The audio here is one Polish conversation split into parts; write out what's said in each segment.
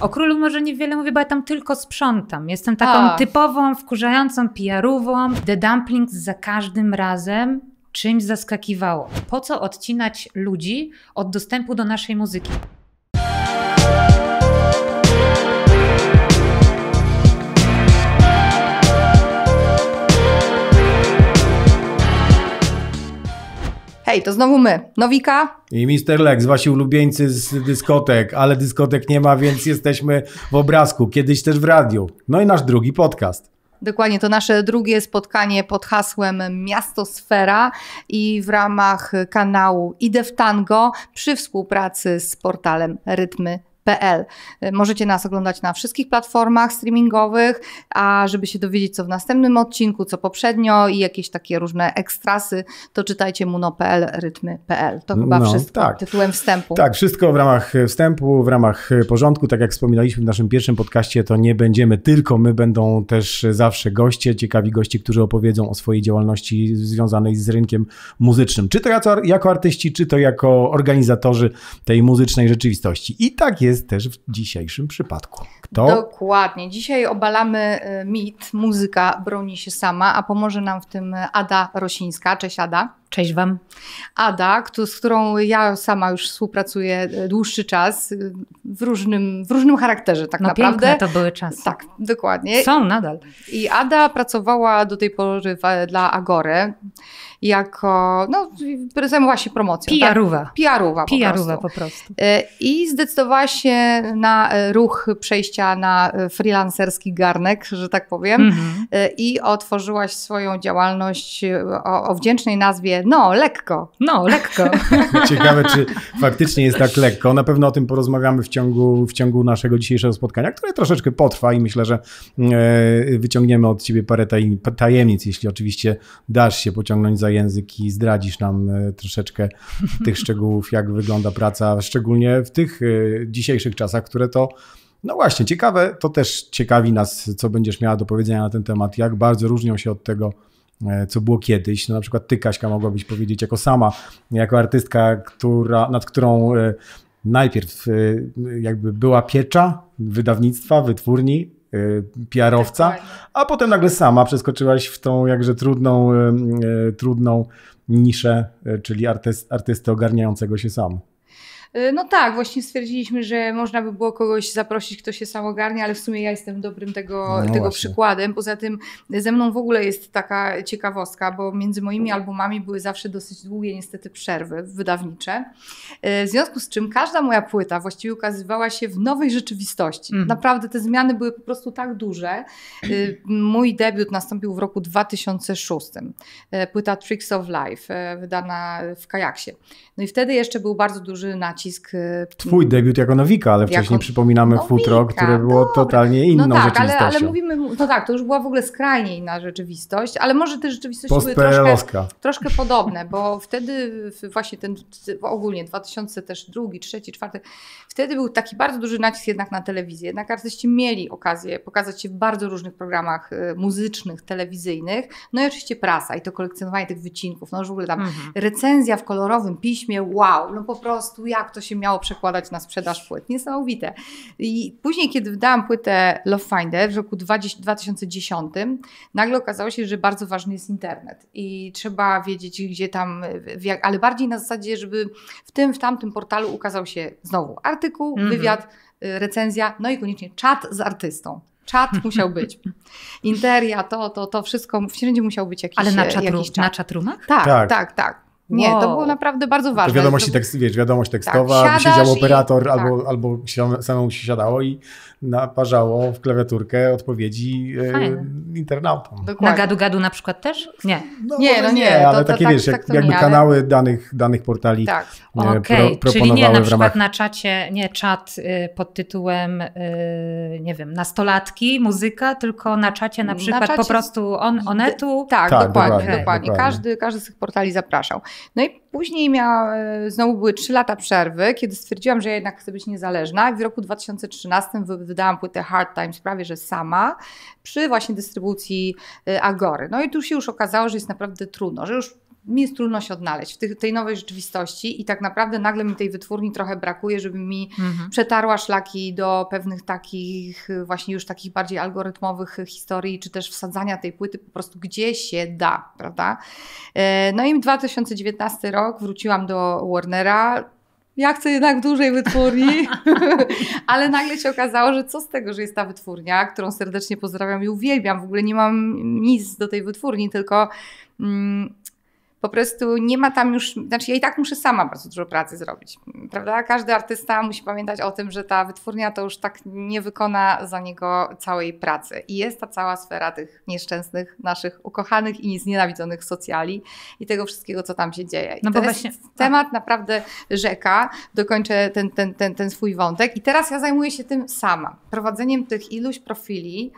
O królu może niewiele mówię, bo ja tam tylko sprzątam. Jestem taką A. typową, wkurzającą PR-ową. The Dumplings za każdym razem czymś zaskakiwało. Po co odcinać ludzi od dostępu do naszej muzyki? Hej, to znowu my. Nowika. I Mister Lex, wasi ulubieńcy z dyskotek, ale dyskotek nie ma, więc jesteśmy w obrazku, kiedyś też w radiu. No i nasz drugi podcast. Dokładnie, to nasze drugie spotkanie pod hasłem Miasto Sfera i w ramach kanału Idę w Tango przy współpracy z portalem Rytmy Y, możecie nas oglądać na wszystkich platformach streamingowych, a żeby się dowiedzieć, co w następnym odcinku, co poprzednio i jakieś takie różne ekstrasy, to czytajcie muno.pl, rytmy.pl. To chyba no, wszystko tak. tytułem wstępu. Tak, wszystko w ramach e, wstępu, w ramach e, porządku. Tak jak wspominaliśmy w naszym pierwszym podcaście, to nie będziemy tylko my, będą też e, zawsze goście, ciekawi gości, którzy opowiedzą o swojej działalności związanej z rynkiem muzycznym. Czy to jako artyści, czy to jako organizatorzy tej muzycznej rzeczywistości. I tak jest jest też w dzisiejszym przypadku. Kto? Dokładnie. Dzisiaj obalamy y, mit, muzyka broni się sama, a pomoże nam w tym Ada Rosińska. Cześć Ada. Cześć Wam. Ada, z którą ja sama już współpracuję y, dłuższy czas, y, w różnym, w różnym charakterze tak no naprawdę. to były czasy. Tak, dokładnie. Są nadal. I Ada pracowała do tej pory dla Agory jako, no zajmowała się promocją. PR-owa. Tak? po, po, prostu. Y, I zdecydowała się na e, ruch przejścia na e, freelancerski garnek, że tak powiem. Mm -hmm. I otworzyłaś swoją działalność y, o, o wdzięcznej nazwie No, lekko. No, lekko. Ciekawe, czy faktycznie jest tak lekko. Na pewno o tym porozmawiamy w ciągu, w ciągu naszego dzisiejszego spotkania, które troszeczkę potrwa i myślę, że e, wyciągniemy od ciebie parę tajemnic, jeśli oczywiście dasz się pociągnąć za język i zdradzisz nam e, troszeczkę tych szczegółów, jak wygląda praca, szczególnie w tych e, dzisiejszych czasach, które to. No właśnie, ciekawe, to też ciekawi nas, co będziesz miała do powiedzenia na ten temat, jak bardzo różnią się od tego, e, co było kiedyś. No na przykład ty, Kaśka, mogłabyś powiedzieć jako sama, jako artystka, która, nad którą najpierw jakby była piecza wydawnictwa, wytwórni, Y, PR-owca, tak, a potem nagle sama przeskoczyłaś w tą jakże trudną, y, y, trudną niszę, czyli artyst, artysty ogarniającego się sam. E, no tak, właśnie stwierdziliśmy, że można by było kogoś zaprosić, kto się sam ogarnie, ale w sumie ja jestem dobrym tego, no tego przykładem. Poza tym ze mną w ogóle jest taka ciekawostka, bo między moimi no. albumami były zawsze dosyć długie niestety przerwy wydawnicze. E, w związku z czym każda moja płyta właściwie ukazywała się w nowej rzeczywistości. Mhm. Naprawdę te zmiany były po prostu tak duże. E, mój debiut nastąpił w roku 2006. Płyta Tricks of Life, wydana w kajaksie. No i wtedy jeszcze był bardzo duży nacisk nacisk. Y, Twój debiut jako Nowika, ale wcześniej jako... przypominamy Nowika, futro, które było dobra. totalnie no inną no tak, rzeczywistością. Ale, ale mówimy, no tak, to już była w ogóle skrajnie inna rzeczywistość, ale może te rzeczywistości były troszkę, troszkę podobne, bo wtedy właśnie ten ogólnie 2002, 3, 4, wtedy był taki bardzo duży nacisk jednak na telewizję. Jednak artyści mieli okazję pokazać się w bardzo różnych programach y, muzycznych, telewizyjnych, no i oczywiście prasa i to kolekcjonowanie tych wycinków, no już w ogóle tam mhm. recenzja w kolorowym piśmie, wow, no po prostu jak to się miało przekładać na sprzedaż płyt. Niesamowite. I później, kiedy wydałam płytę Love Finder w roku 20, 2010, nagle okazało się, że bardzo ważny jest internet i trzeba wiedzieć, gdzie tam, jak, ale bardziej na zasadzie, żeby w tym, w tamtym portalu ukazał się znowu artykuł, mm -hmm. wywiad, y, recenzja, no i koniecznie czat z artystą. Czat musiał być. Interia, to, to, to wszystko, wszędzie musiał być jakiś Ale na czatrumach? Czat. Na tak, tak, tak, tak. Nie, wow. to było naprawdę bardzo ważne. To wiadomości, tekst, wiesz, wiadomość tak, tekstowa, tak, siedział operator i, albo, tak. albo samemu się siadało i naparzało w klawiaturkę odpowiedzi e, internautom. Dokładnie. Na gadu-gadu na przykład też? Nie. No, nie, no nie, ale to, to takie tak, wiesz, tak jakby nie, kanały ale... danych, danych portali e, tak. nie, okay. pro, proponowały Czyli nie, na przykład ramach... na czacie, nie czat y, pod tytułem, y, nie wiem, nastolatki, muzyka, tylko na czacie na przykład na czacie... po prostu on, onetu. Tak, tak dokładnie, dokładnie, dokładnie. Każdy, każdy z tych portali zapraszał. No i później miała, e, znowu były trzy lata przerwy, kiedy stwierdziłam, że ja jednak chcę być niezależna. I w roku 2013 wydałam płytę Hard Times prawie że sama przy właśnie dystrybucji e, Agory. No i tu się już okazało, że jest naprawdę trudno, że już mi jest trudno się odnaleźć w tej nowej rzeczywistości i tak naprawdę nagle mi tej wytwórni trochę brakuje, żeby mi mhm. przetarła szlaki do pewnych takich właśnie już takich bardziej algorytmowych historii, czy też wsadzania tej płyty po prostu gdzie się da, prawda? E, no i 2019 rok wróciłam do Warnera, ja chcę jednak dużej wytwórni, ale nagle się okazało, że co z tego, że jest ta wytwórnia, którą serdecznie pozdrawiam i uwielbiam. W ogóle nie mam nic do tej wytwórni, tylko mm, po prostu nie ma tam już, znaczy ja i tak muszę sama bardzo dużo pracy zrobić, prawda? Każdy artysta musi pamiętać o tym, że ta wytwórnia to już tak nie wykona za niego całej pracy. I jest ta cała sfera tych nieszczęsnych, naszych ukochanych i nienawidzonych socjali i tego wszystkiego, co tam się dzieje. no bo to właśnie, temat naprawdę rzeka. Dokończę ten, ten, ten, ten swój wątek. I teraz ja zajmuję się tym sama, prowadzeniem tych iluś profili,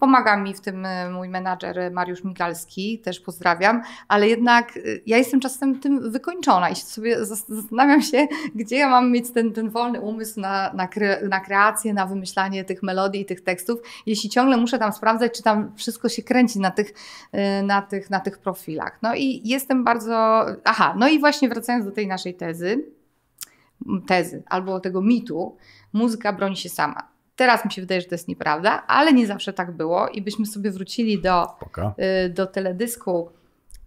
Pomaga mi w tym e, mój menadżer e, Mariusz Migalski, też pozdrawiam, ale jednak e, ja jestem czasem tym wykończona i sobie zastanawiam się, gdzie ja mam mieć ten, ten wolny umysł na, na, kre, na kreację, na wymyślanie tych melodii i tych tekstów, jeśli ciągle muszę tam sprawdzać, czy tam wszystko się kręci na tych, na tych, na tych profilach. No i jestem bardzo. Aha, no i właśnie wracając do tej naszej tezy, tezy albo tego mitu, muzyka broni się sama Teraz mi się wydaje, że to jest nieprawda, ale nie zawsze tak było i byśmy sobie wrócili do, y, do teledysku,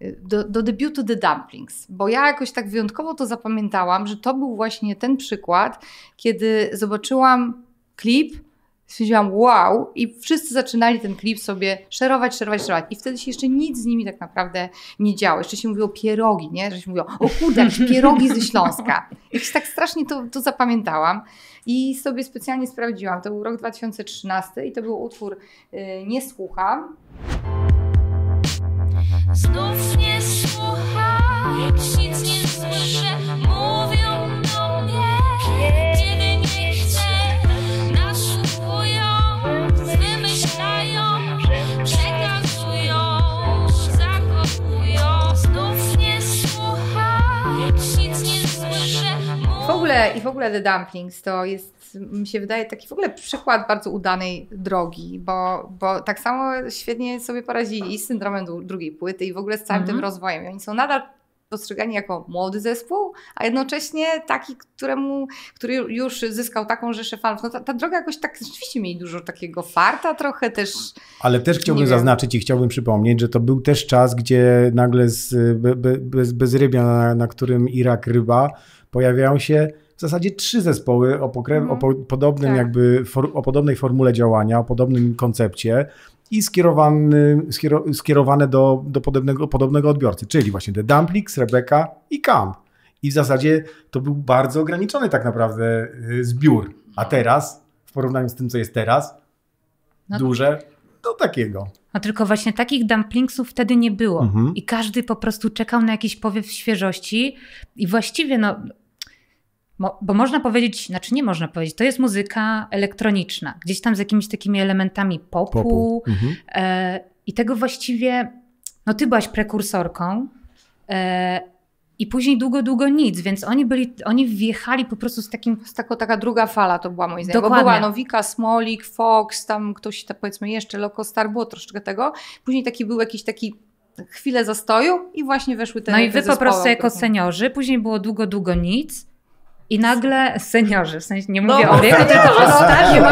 y, do, do debiutu The Dumplings, bo ja jakoś tak wyjątkowo to zapamiętałam, że to był właśnie ten przykład, kiedy zobaczyłam klip, stwierdziłam wow i wszyscy zaczynali ten klip sobie szerować, szerować, szerować i wtedy się jeszcze nic z nimi tak naprawdę nie działo. Jeszcze się mówiło pierogi, nie? Że się mówiło, o kurde, pierogi ze Śląska. Jakoś tak strasznie to, to zapamiętałam i sobie specjalnie sprawdziłam. To był rok 2013 i to był utwór y, Nie słucham. Znów nie słucham, nic nie ogóle, I w ogóle The Dumplings to jest, mi się wydaje, taki w ogóle przykład bardzo udanej drogi, bo, bo tak samo świetnie sobie poradzili i z syndromem drugiej płyty i w ogóle z całym mhm. tym rozwojem. I oni są nadal postrzegani jako młody zespół, a jednocześnie taki, któremu, który już zyskał taką rzeszę fanów. No ta, ta droga jakoś tak rzeczywiście mieli dużo takiego farta trochę też. Ale też chciałbym zaznaczyć i chciałbym przypomnieć, że to był też czas, gdzie nagle z, be, be, bez, bez rybia, na, na którym Irak ryba, pojawiają się w zasadzie trzy zespoły o, mm. o mhm. po, podobnym tak. jakby for, o podobnej formule działania, o podobnym koncepcie i skierowany, skierowane do, do podobnego, podobnego odbiorcy, czyli właśnie The Dumplings, Rebecca i Camp. I w zasadzie to był bardzo ograniczony tak naprawdę y, zbiór. A teraz, w porównaniu z tym, co jest teraz, no duże do takiego. No tylko właśnie takich dumplingsów wtedy nie było. Mhm. I każdy po prostu czekał na jakiś powiew świeżości. I właściwie no, bo można powiedzieć, znaczy nie można powiedzieć, to jest muzyka elektroniczna, gdzieś tam z jakimiś takimi elementami popu. popu. Mhm. E, I tego właściwie, no ty byłaś prekursorką e, i później długo, długo nic, więc oni byli, oni wjechali po prostu z takim... Z taką, taka druga fala to była moim zdaniem, Dokładnie. bo była Nowika, Smolik, Fox, tam ktoś, tam powiedzmy jeszcze, Loco Star, było troszeczkę tego. Później taki był jakiś taki chwilę zastoju i właśnie weszły te No i wy po prostu jako seniorzy, później było długo, długo nic i nagle seniorzy, w sensie nie mówię no, o wieku, tylko o starszym,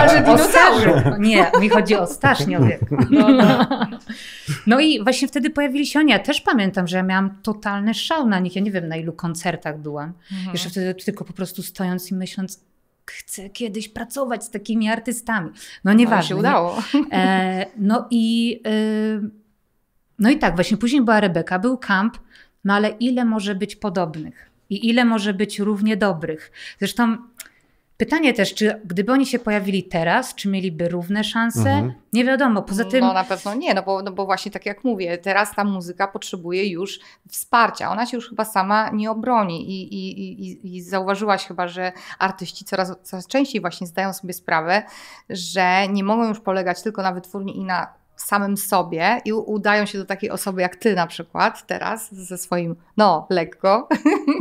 no, o Nie, mi chodzi o starsznie o wieku. No, no. no, i właśnie wtedy pojawili się oni. Ja też pamiętam, że ja miałam totalny szał na nich. Ja nie wiem na ilu koncertach byłam. Mhm. Jeszcze wtedy tylko po prostu stojąc i myśląc, chcę kiedyś pracować z takimi artystami. No, no nieważne. No, się udało. E, no i... Y, no i tak, właśnie później była Rebeka, był kamp, no ale ile może być podobnych? i ile może być równie dobrych. Zresztą Pytanie też, czy gdyby oni się pojawili teraz, czy mieliby równe szanse? Mhm. Nie wiadomo. Poza tym. No na pewno nie, no bo, no bo właśnie tak jak mówię, teraz ta muzyka potrzebuje już wsparcia. Ona się już chyba sama nie obroni i, i, i, i zauważyłaś chyba, że artyści coraz, coraz częściej właśnie zdają sobie sprawę, że nie mogą już polegać tylko na wytwórni i na samym sobie i udają się do takiej osoby jak ty na przykład teraz ze swoim no lekko.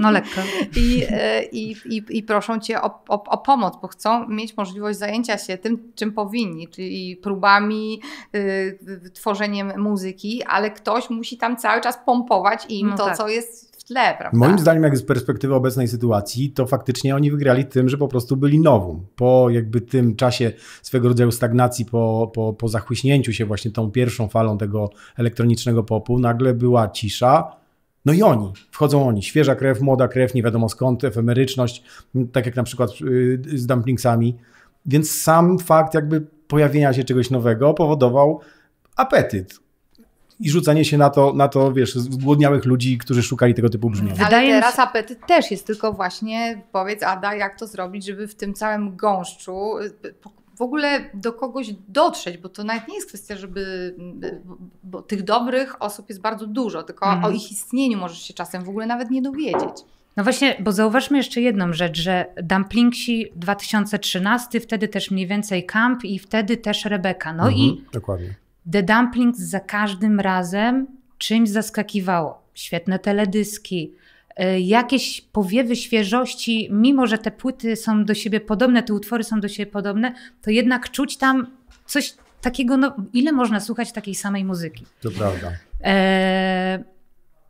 No lekko. I, e, i, i, I proszą cię o, o, o, pomoc, bo chcą mieć możliwość zajęcia się tym, czym powinni, czyli próbami, y, tworzeniem muzyki, ale ktoś musi tam cały czas pompować im no to, tak. co jest tle, prawda? Moim zdaniem, jak z perspektywy obecnej sytuacji, to faktycznie oni wygrali tym, że po prostu byli nową. Po jakby tym czasie swego rodzaju stagnacji, po, po, po zachłyśnięciu się właśnie tą pierwszą falą tego elektronicznego popu, nagle była cisza, no i oni, wchodzą oni, świeża krew, młoda krew, nie wiadomo skąd, efemeryczność, tak jak na przykład y, z dumplingsami. Więc sam fakt jakby pojawienia się czegoś nowego powodował apetyt, i rzucanie się na to, na to, wiesz, zgłodniałych ludzi, którzy szukali tego typu brzmienia. Wydaje Ale teraz apetyt też jest, tylko właśnie powiedz Ada, jak to zrobić, żeby w tym całym gąszczu y, w ogóle do kogoś dotrzeć, bo to nawet nie jest kwestia, żeby. Y, bo tych dobrych osób jest bardzo dużo, tylko o mhm. ich istnieniu możesz się czasem w ogóle nawet nie dowiedzieć. No właśnie, bo zauważmy jeszcze jedną rzecz, że Dumplingsi 2013, wtedy też mniej więcej Camp i wtedy też Rebeka. No mhm, i dokładnie. The Dumplings za każdym razem czymś zaskakiwało. Świetne teledyski, y, jakieś powiewy świeżości, mimo że te płyty są do siebie podobne, te utwory są do siebie podobne, to jednak czuć tam coś takiego, no ile można słuchać takiej samej muzyki. To prawda. E,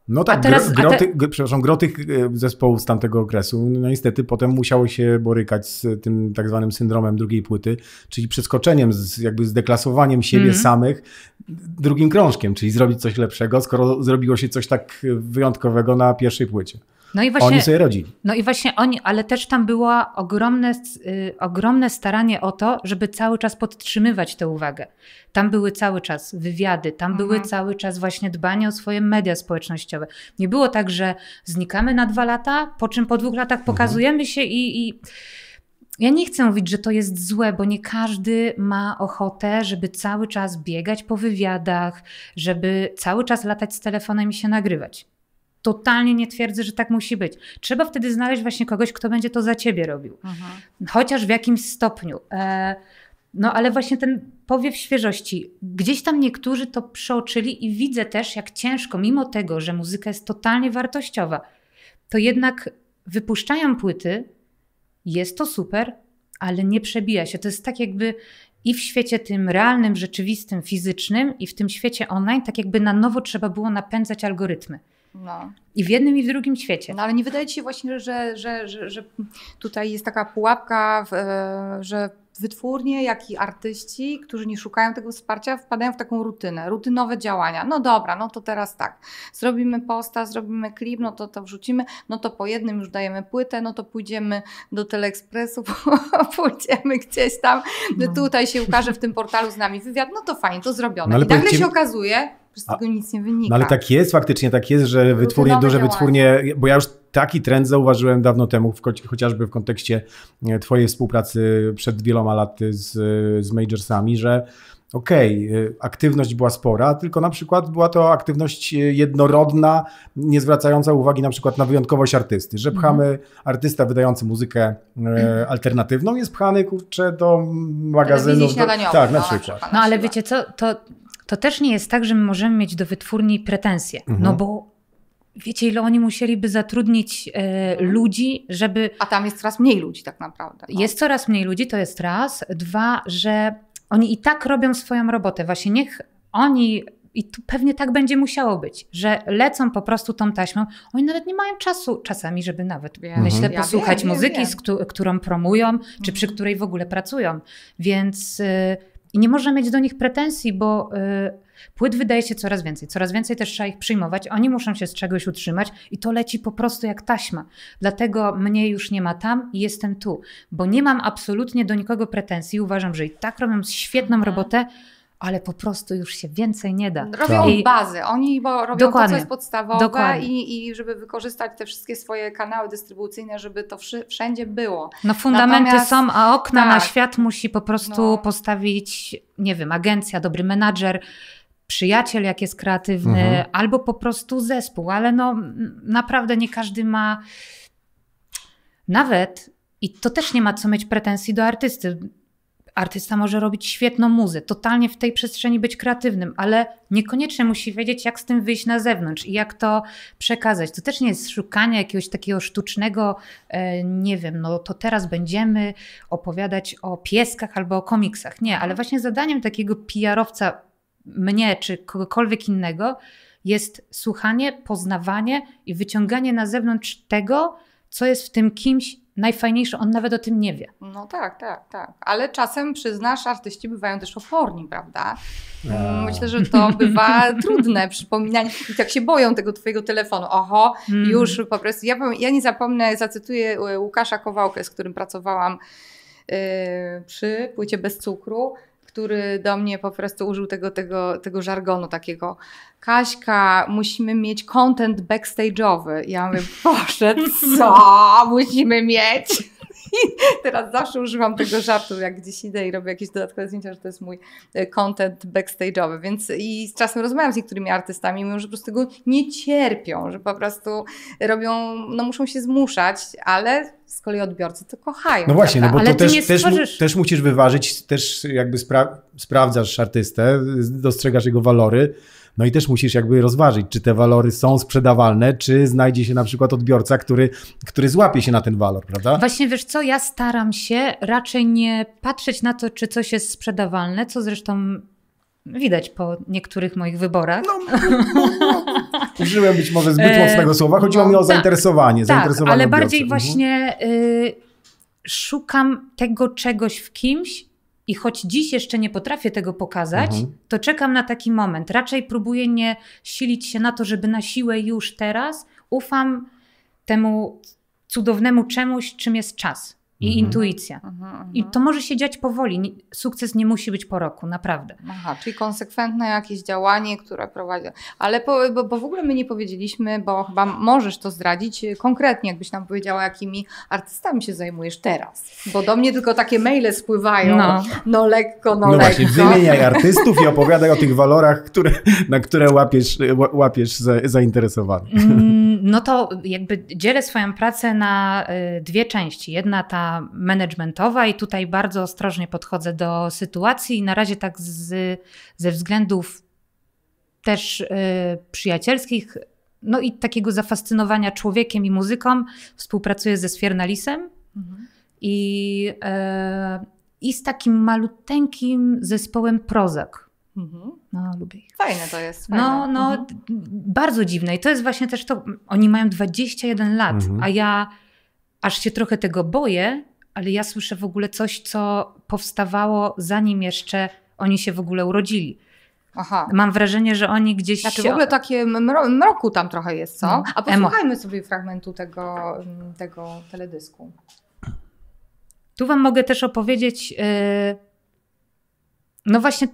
no tak, teraz, gro, groty, te... przepraszam, gro tych e, zespołów z tamtego okresu, no, no niestety potem musiało się borykać z tym tak zwanym syndromem drugiej płyty, czyli przeskoczeniem, z, jakby z deklasowaniem siebie mm -hmm. samych drugim krążkiem, czyli zrobić coś lepszego, skoro zrobiło się coś tak wyjątkowego na pierwszej płycie. No i właśnie, oni sobie rodzili. No i właśnie oni, ale też tam było ogromne, y, ogromne staranie o to, żeby cały czas podtrzymywać tę uwagę. Tam były cały czas wywiady, tam mhm. były cały czas właśnie dbanie o swoje media społecznościowe. Nie było tak, że znikamy na dwa lata, po czym po dwóch latach mhm. pokazujemy mhm. się i, i ja nie chcę mówić, że to jest złe, bo nie każdy ma ochotę, żeby cały czas biegać po wywiadach, żeby cały czas latać z telefonem i się nagrywać totalnie nie twierdzę, że tak musi być. Trzeba wtedy znaleźć właśnie kogoś, kto będzie to za ciebie robił. Mhm. Chociaż w jakimś stopniu. E, no ale właśnie ten powiew świeżości. Gdzieś tam niektórzy to przeoczyli i widzę też, jak ciężko, mimo tego, że muzyka jest totalnie wartościowa, to jednak wypuszczają płyty, jest to super, ale nie przebija się. To jest tak jakby i w świecie tym realnym, rzeczywistym, fizycznym, i w tym świecie online, tak jakby na nowo trzeba było napędzać algorytmy. No. I w jednym i w drugim świecie. No ale nie wydaje ci się właśnie, że, że, że, że tutaj jest taka pułapka, w, e, że wytwórnie, jak i artyści, którzy nie szukają tego wsparcia, wpadają w taką rutynę, rutynowe działania. No dobra, no to teraz tak, zrobimy posta, zrobimy klip, no to to wrzucimy, no to po jednym już dajemy płytę, no to pójdziemy do Teleekspresu, pójdziemy gdzieś tam, no. tutaj się ukaże w tym portalu z nami wywiad, no to fajnie, to zrobione. No, ale I nagle tak się okazuje, że z tego nic nie wynika. No ale tak jest, faktycznie tak jest, że wytwórnie, duże działania. wytwórnie, bo ja już taki trend zauważyłem dawno temu, chociażby w kontekście e, Twojej współpracy przed wieloma laty z, z Majorsami, że okej, okay, e, aktywność była spora, tylko na przykład była to aktywność e, jednorodna, nie zwracająca uwagi na przykład na wyjątkowość artysty, że mhm. pchamy artysta wydający muzykę mhm. alternatywną jest pchany, kurczę, do magazynów. Do, tak, na no, przykład. No ale wiecie co, to, to też nie jest tak, że my możemy mieć do wytwórni pretensje, no mhm. bo wiecie, ile oni musieliby zatrudnić e, mhm. ludzi, żeby. A tam jest coraz mniej ludzi, tak naprawdę. No. Jest coraz mniej ludzi, to jest raz. Dwa, że oni i tak robią swoją robotę. Właśnie niech oni. I tu pewnie tak będzie musiało być, że lecą po prostu tą taśmą. Oni nawet nie mają czasu czasami, żeby nawet, wiem, myślę, ja posłuchać wiem, muzyki, wiem. Z któ którą promują, czy przy mhm. której w ogóle pracują. Więc. Y i nie można mieć do nich pretensji, bo y, płyt wydaje się coraz więcej. Coraz więcej też trzeba ich przyjmować. Oni muszą się z czegoś utrzymać i to leci po prostu jak taśma. Dlatego mnie już nie ma tam i jestem tu, bo nie mam absolutnie do nikogo pretensji. Uważam, że i tak robią świetną mhm. robotę ale po prostu już się więcej nie da. Robią I, oni bo robią dokładnie, to, co podstawowe I, i żeby wykorzystać te wszystkie swoje kanały dystrybucyjne, żeby to wszędzie było. No fundamenty Natomiast, są, a okna tak, na świat musi po prostu no. postawić, nie wiem, agencja, dobry menadżer, przyjaciel, jak jest kreatywny, mhm. albo po prostu zespół, ale no naprawdę nie każdy ma nawet i to też nie ma co mieć pretensji do artysty. Artysta może robić świetną muzę, totalnie w tej przestrzeni być kreatywnym, ale niekoniecznie musi wiedzieć, jak z tym wyjść na zewnątrz i jak to przekazać. To też nie jest szukanie jakiegoś takiego sztucznego, e, nie wiem, no to teraz będziemy opowiadać o pieskach albo o komiksach. Nie, ale mhm. właśnie zadaniem takiego PR-owca, mnie czy kogokolwiek innego, jest słuchanie, poznawanie i wyciąganie na zewnątrz tego, co jest w tym kimś najfajniejszy, on nawet o tym nie wie. No tak, tak, tak. Ale czasem przyznasz, artyści bywają też oporni, prawda? No. Myślę, że to bywa trudne przypominanie i tak się boją tego twojego telefonu. Oho, mm. już po prostu. Ja, ja nie zapomnę, zacytuję e, Łukasza Kowałkę, z którym pracowałam e, przy płycie bez cukru który do mnie po prostu użył tego, tego, tego żargonu takiego. Kaśka, musimy mieć content backstage'owy. Ja mówię, Boże, co musimy mieć? teraz zawsze używam tego żartu, jak gdzieś idę i robię jakieś dodatkowe zdjęcia, że to jest mój e, content backstage'owy, więc i z czasem rozmawiam z niektórymi artystami, mówią, że po prostu tego nie cierpią, że po prostu robią, no muszą się zmuszać, ale z kolei odbiorcy to kochają. No właśnie, prawda? no bo to też, też, też, musisz wyważyć, też jakby spra sprawdzasz artystę, dostrzegasz jego walory, no i też musisz jakby rozważyć, czy te walory są sprzedawalne, czy znajdzie się na przykład odbiorca, który, który złapie się na ten walor, prawda? Właśnie wiesz co, ja staram się raczej nie patrzeć na to, czy coś jest sprzedawalne, co zresztą widać po niektórych moich wyborach. No, no, no. no. Użyłem być może zbyt e, mocnego słowa, chodziło mi o no, tak, zainteresowanie. Tak, zainteresowanie ale bardziej mhm. właśnie y, szukam tego czegoś w kimś, i choć dziś jeszcze nie potrafię tego pokazać, mhm. to czekam na taki moment. Raczej próbuję nie silić się na to, żeby na siłę już teraz. Ufam temu cudownemu czemuś, czym jest czas i mhm. intuicja. Mhm, mhm, I to może się dziać powoli. Sukces nie musi być po roku, naprawdę. Aha, czyli konsekwentne jakieś działanie, które prowadzi. Ale po, bo, bo w ogóle my nie powiedzieliśmy, bo chyba możesz to zdradzić konkretnie, jakbyś nam powiedziała, jakimi artystami się zajmujesz teraz. Bo do mnie tylko takie maile spływają. No, no lekko, no, no lekko. Właśnie, wymieniaj artystów i opowiadaj o tych walorach, które, na które łapiesz, łapiesz zainteresowany. Mm, no to jakby dzielę swoją pracę na y, dwie części. Jedna ta kwestia managementowa i tutaj bardzo ostrożnie podchodzę do sytuacji na razie tak z, ze względów też y, przyjacielskich, no i takiego zafascynowania człowiekiem i muzyką współpracuję ze Sfiernalisem mhm. i, y, i z takim maluteńkim zespołem Prozak. Mhm. No, lubię ich. Fajne to jest. No, fajne. No, no mhm. bardzo dziwne. I to jest właśnie też to, oni mają 21 lat, mhm. a ja aż się trochę tego boję, ale ja słyszę w ogóle coś, co powstawało zanim jeszcze oni się w ogóle urodzili. Aha. Mam wrażenie, że oni gdzieś. Znaczy w ogóle takie mro mroku tam trochę jest, co? No, A posłuchajmy emo. sobie fragmentu tego, tego teledysku. Tu Wam mogę też opowiedzieć. Yy... No właśnie,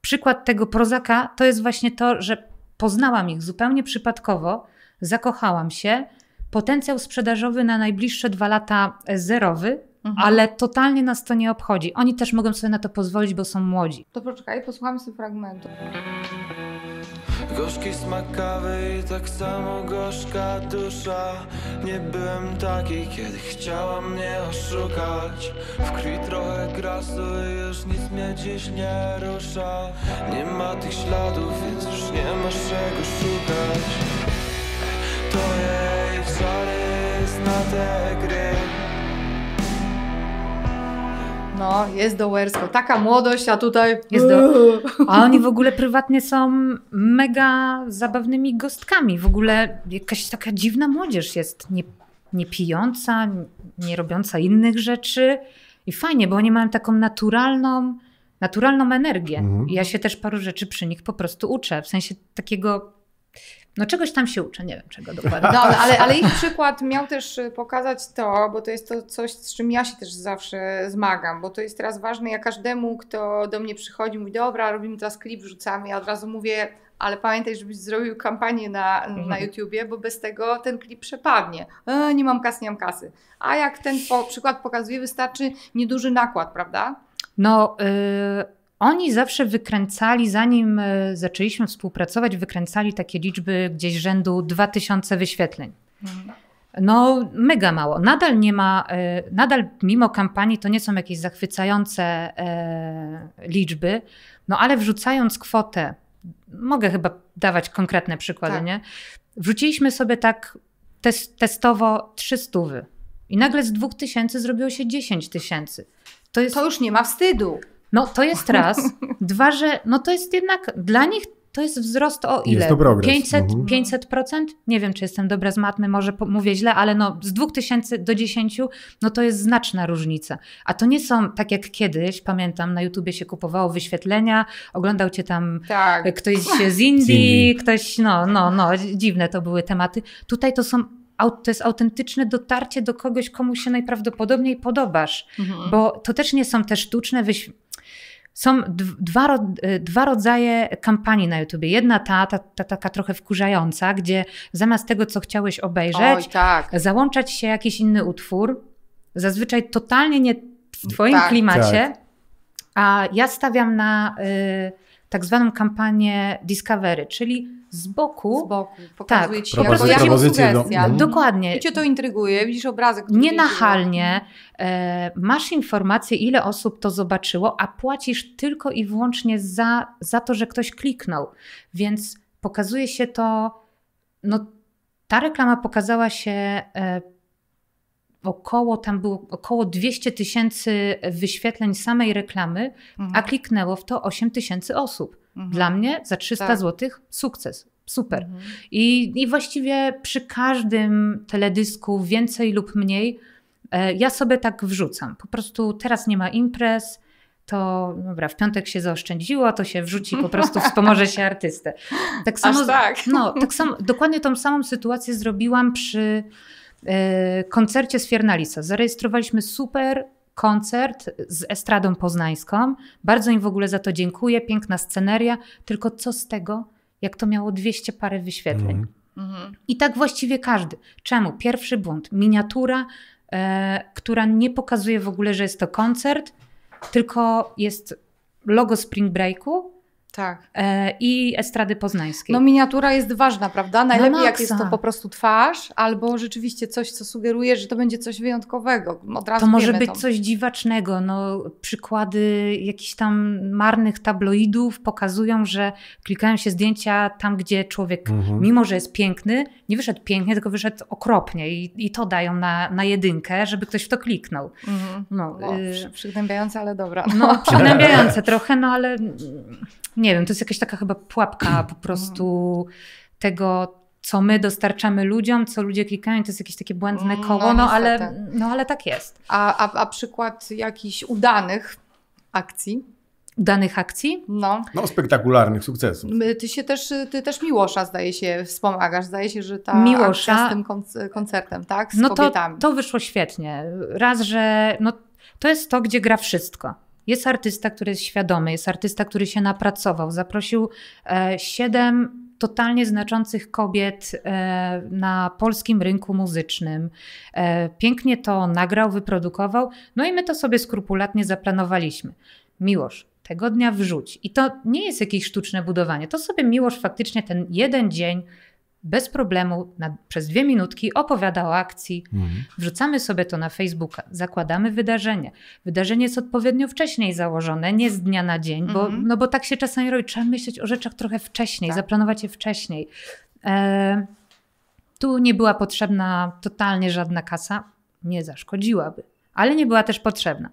przykład tego prozaka to jest właśnie to, że poznałam ich zupełnie przypadkowo, zakochałam się potencjał sprzedażowy na najbliższe dwa lata e, zerowy, Mhm. ale totalnie nas to nie obchodzi. Oni też mogą sobie na to pozwolić, bo są młodzi. To poczekaj, posłuchamy sobie fragmentu. Gorzki smak kawy i tak samo gorzka dusza Nie byłem taki, kiedy chciała mnie oszukać W krwi trochę grasu i już nic mnie dziś nie rusza Nie ma tych śladów, więc już nie masz czego szukać Stoję i wcale jest na te gry no, jest dołersko. Taka młodość, a tutaj jest do... A oni w ogóle prywatnie są mega zabawnymi gostkami. W ogóle jakaś taka dziwna młodzież jest, nie, nie pijąca, nie robiąca innych rzeczy. I fajnie, bo oni mają taką naturalną, naturalną energię. Mhm. I ja się też paru rzeczy przy nich po prostu uczę. W sensie takiego no czegoś tam się uczę, nie wiem czego dokładnie. No, ale, ale ich przykład miał też y, pokazać to, bo to jest to coś, z czym ja się też zawsze zmagam, bo to jest teraz ważne, ja każdemu, kto do mnie przychodzi, mówi, dobra, robimy teraz klip, wrzucamy, ja od razu mówię, ale pamiętaj, żebyś zrobił kampanię na, mhm. YouTubie, bo bez tego ten klip przepadnie. E, nie mam kasy, nie mam kasy. A jak ten po, przykład pokazuje, wystarczy nieduży nakład, prawda? No, yy, oni zawsze wykręcali, zanim e, zaczęliśmy współpracować, wykręcali takie liczby gdzieś rzędu 2000 wyświetleń. No, mega mało. Nadal nie ma, e, nadal mimo kampanii to nie są jakieś zachwycające e, liczby, no ale wrzucając kwotę, mogę chyba dawać konkretne przykłady, tak. nie? Wrzuciliśmy sobie tak tes, testowo 300 i nagle z 2000 zrobiło się 10 tysięcy. To, jest... to już nie ma wstydu. No to jest raz. Dwa, że no to jest jednak dla nich to jest wzrost o ile? Jest to progres. 500, mhm. 500%? Nie wiem, czy jestem dobra z matmy, może mówię źle, ale no z 2000 do 10, no to jest znaczna różnica. A to nie są, tak jak kiedyś, pamiętam, na YouTubie się kupowało wyświetlenia, oglądał cię tam tak. ktoś z Indii, z Indii, ktoś, no, no, no, dziwne to były tematy. Tutaj to są to jest autentyczne dotarcie do kogoś, komu się najprawdopodobniej podobasz, mhm. bo to też nie są te sztuczne wyś są dwa, e, dwa rodzaje kampanii na YouTubie. Jedna ta, ta, ta taka trochę wkurzająca, gdzie zamiast tego, co chciałeś obejrzeć, Oj, tak. załączać się jakiś inny utwór, zazwyczaj totalnie nie w twoim tak, klimacie, tak. a ja stawiam na... Y tak zwaną kampanię Discovery, czyli z boku. Z boku. Pokazuje tak, ci, jak to sugestia. Do... Dokładnie. I cię to intryguje, widzisz obrazek. Nienachalnie no. e, masz informację, ile osób to zobaczyło, a płacisz tylko i wyłącznie za, za to, że ktoś kliknął. Więc pokazuje się to, no ta reklama pokazała się e, około, tam było około 200 tysięcy wyświetleń samej reklamy, mhm. a kliknęło w to 8 tysięcy osób. Mhm. Dla mnie za 300 tak. zł sukces. Super. Mhm. I, I właściwie przy każdym teledysku, więcej lub mniej, e, ja sobie tak wrzucam. Po prostu teraz nie ma imprez, to dobra, w piątek się zaoszczędziło, to się wrzuci, po prostu wspomoże się artystę. Tak samo, Aż tak. No, tak samo, dokładnie tą samą sytuację zrobiłam przy Y, koncercie z Fiernalisa. Zarejestrowaliśmy super koncert z Estradą Poznańską. Bardzo im w ogóle za to dziękuję. Piękna sceneria. Tylko co z tego, jak to miało 200 parę wyświetleń. Mhm. mhm. I tak właściwie każdy. Czemu? Pierwszy błąd. Miniatura, e, która nie pokazuje w ogóle, że jest to koncert, tylko jest logo Spring Breaku tak. E, i estrady poznańskiej. No miniatura jest ważna, prawda? Najlepiej no jak jest to po prostu twarz albo rzeczywiście coś, co sugeruje, że to będzie coś wyjątkowego. Od razu to może być to. coś dziwacznego. No, przykłady jakichś tam marnych tabloidów pokazują, że klikają się zdjęcia tam, gdzie człowiek, mhm. mimo że jest piękny, nie wyszedł pięknie, tylko wyszedł okropnie i, i to dają na, na jedynkę, żeby ktoś w to kliknął. Mhm. No, o, y... Przygnębiające, ale dobra. No, no przygnębiające trochę, no ale nie wiem, to jest jakaś taka chyba pułapka po prostu tego, co my dostarczamy ludziom, co ludzie klikają, to jest jakieś takie błędne mm, koło, no, no ale, no ale tak jest. A, a, a przykład jakichś udanych akcji? danych akcji. No. no, spektakularnych sukcesów. Ty się też, ty też Miłosza zdaje się wspomagasz, zdaje się, że ta Miłosza, z tym koncertem, tak? Z no kobietami. to, to wyszło świetnie. Raz, że no, to jest to, gdzie gra wszystko. Jest artysta, który jest świadomy, jest artysta, który się napracował. Zaprosił e, siedem totalnie znaczących kobiet e, na polskim rynku muzycznym. E, pięknie to nagrał, wyprodukował, no i my to sobie skrupulatnie zaplanowaliśmy. Miłosz, tego dnia wrzuć. I to nie jest jakieś sztuczne budowanie. To sobie Miłosz faktycznie ten jeden dzień bez problemu na, przez dwie minutki opowiada o akcji. Mhm. Wrzucamy sobie to na Facebooka, zakładamy wydarzenie. Wydarzenie jest odpowiednio wcześniej założone, nie z dnia na dzień, mhm. bo, no bo tak się czasami robi. Trzeba myśleć o rzeczach trochę wcześniej, tak. zaplanować je wcześniej. E, tu nie była potrzebna totalnie żadna kasa, nie zaszkodziłaby ale nie była też potrzebna.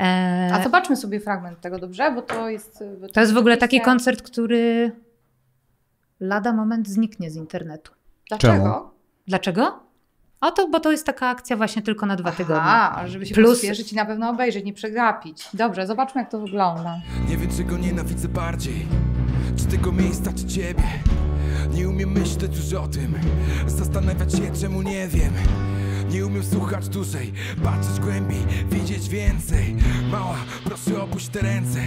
E... A zobaczmy sobie fragment tego, dobrze? Bo to jest. To, to jest w ogóle taki koncert, który lada moment zniknie z internetu. Dlaczego? Dlaczego? A to, bo to jest taka akcja właśnie tylko na dwa tygodnie. tygodnie. żeby się Plus... pośpieszyć i na pewno obejrzeć, nie przegapić. Dobrze, zobaczmy jak to wygląda. Nie wiem, czego nienawidzę bardziej, czy tego miejsca, czy ciebie. Nie umiem myśleć już o tym, zastanawiać się, czemu nie wiem. Nie umiem słuchać dłużej, patrzeć głębiej, widzieć więcej Mała, proszę opuść te ręce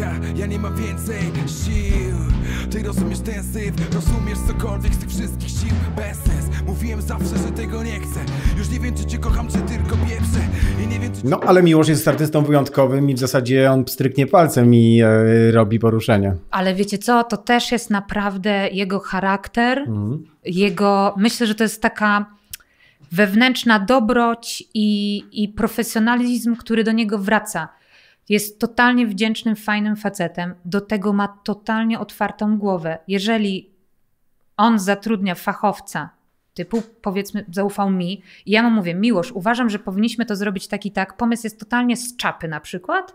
Ta, ja nie mam więcej sił Ty rozumiesz ten syf, rozumiesz cokolwiek z tych wszystkich sił Bez sens, mówiłem zawsze, że tego nie chcę Już nie wiem, czy cię kocham, czy tylko pieprzę I nie wiem, czy... No, ale Miłosz jest artystą wyjątkowym i w zasadzie on stryknie palcem i e, robi poruszenia. Ale wiecie co, to też jest naprawdę jego charakter, mm. jego... Myślę, że to jest taka wewnętrzna dobroć i, i profesjonalizm, który do niego wraca. Jest totalnie wdzięcznym, fajnym facetem. Do tego ma totalnie otwartą głowę. Jeżeli on zatrudnia fachowca, typu powiedzmy zaufał mi i ja mu mówię, miłość, uważam, że powinniśmy to zrobić tak i tak, pomysł jest totalnie z czapy na przykład,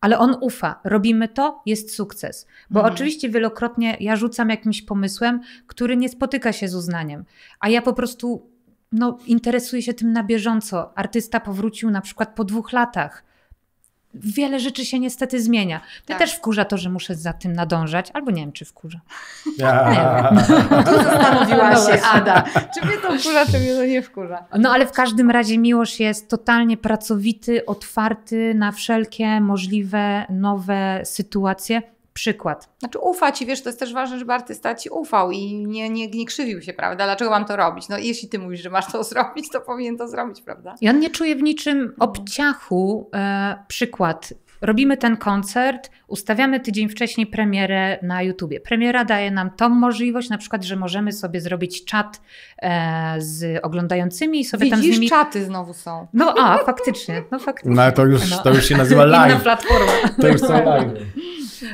ale on ufa, robimy to, jest sukces. Bo mhm. oczywiście wielokrotnie ja rzucam jakimś pomysłem, który nie spotyka się z uznaniem, a ja po prostu no, interesuje się tym na bieżąco. Artysta powrócił na przykład po dwóch latach. Wiele rzeczy się niestety zmienia. Ty tak. też wkurza to, że muszę za tym nadążać, albo nie wiem, czy wkurza. Ja. Nie wiem. zastanowiła się no Ada. Czy mnie to wkurza, czy mnie to nie wkurza. No ale w każdym razie Miłosz jest totalnie pracowity, otwarty na wszelkie możliwe nowe sytuacje przykład. Znaczy ufa ci, wiesz, to jest też ważne, żeby artysta ci ufał i nie, nie, nie krzywił się, prawda? Dlaczego mam to robić? No jeśli ty mówisz, że masz to zrobić, to powinien to zrobić, prawda? Ja nie czuję w niczym mhm. obciachu e, przykład robimy ten koncert, ustawiamy tydzień wcześniej premierę na YouTubie. Premiera daje nam tą możliwość, na przykład, że możemy sobie zrobić czat e, z oglądającymi i sobie Widzisz, tam z nimi... czaty znowu są. No a, faktycznie. No, faktycznie. no to, już, no. to już się nazywa live. Inna platforma. To już są live.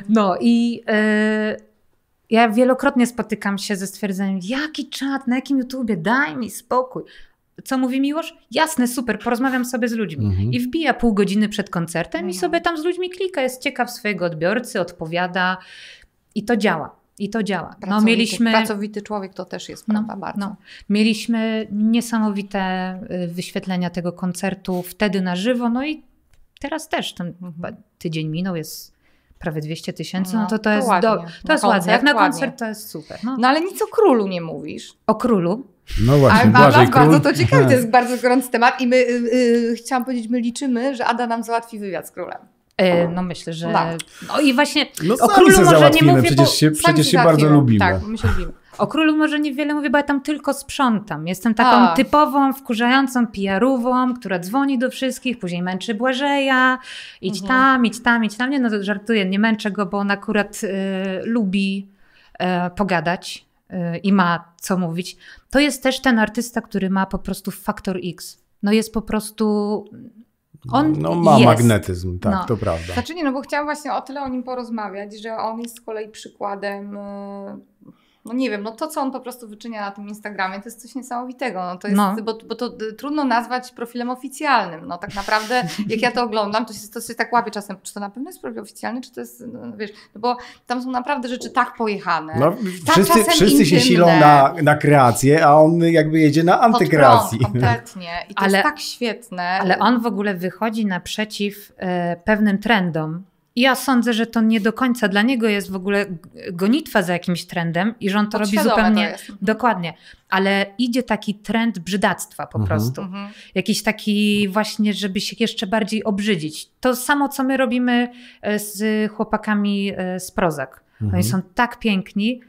No i e, ja wielokrotnie spotykam się ze stwierdzeniem, jaki czat, na jakim YouTubie, daj mi spokój. Co mówi miłość? Jasne, super, porozmawiam sobie z ludźmi. Mhm. I wbija pół godziny przed koncertem mhm. i no. sobie tam z ludźmi klika, jest ciekaw swojego odbiorcy, odpowiada i to działa. I to działa. No, pracowity, no, mieliśmy, pracowity człowiek to też jest no, prawda no, bardzo. No. Mieliśmy niesamowite y, wyświetlenia tego koncertu wtedy na żywo, no i teraz też ten mhm. tydzień minął, jest prawie 200 tysięcy, no, no, to to, to jest, ładnie, do, to jest ładnie. Jak na koncert to jest super. No. no. ale nic o królu nie mówisz. O królu? No właśnie, Król. bardzo to ciekawe, to jest bardzo gorący temat i my, yy, yy, chciałam powiedzieć, my liczymy, że Ada nam załatwi wywiad z królem. E, no myślę, że... No, no i właśnie no, o królu może nie mówię, przecież się, przecież się bardzo lubimy. Tak, my się lubimy. O królu może niewiele mówię, bo ja tam tylko sprzątam. Jestem taką A. typową, wkurzającą PR-ową, która dzwoni do wszystkich, później męczy Błażeja, idź mhm. tam, idź tam, idź tam. Nie, no żartuję, nie męczę go, bo on akurat y, lubi y, pogadać y, i ma co mówić. To jest też ten artysta, który ma po prostu faktor X. No jest po prostu on no, ma jest. magnetyzm, tak, no. to prawda. Znaczy nie, no bo chciałam właśnie o tyle o nim porozmawiać, że on jest z kolei przykładem y, no nie wiem, no to co on po prostu wyczynia na tym Instagramie, to jest coś niesamowitego, no to jest, no. Bo, bo to y, trudno nazwać profilem oficjalnym, no tak naprawdę jak ja to oglądam, to się, to się tak łapie czasem, czy to na pewno jest profil oficjalny, czy to jest, no, no wiesz, no bo tam są naprawdę rzeczy tak pojechane. No, tak wszyscy intymne. się silą na, na kreację, a on jakby jedzie na antykreację. kompletnie i to ale, jest tak świetne. Ale on w ogóle wychodzi naprzeciw e, pewnym trendom, ja sądzę, że to nie do końca dla niego jest w ogóle gonitwa za jakimś trendem i że on to robi zupełnie to mhm. dokładnie, ale idzie taki trend brzydactwa po mhm. prostu. Mhm. Jakiś taki właśnie, żeby się jeszcze bardziej obrzydzić. To samo, co my robimy e, z chłopakami e, z Prozak. Oni mhm. są tak piękni,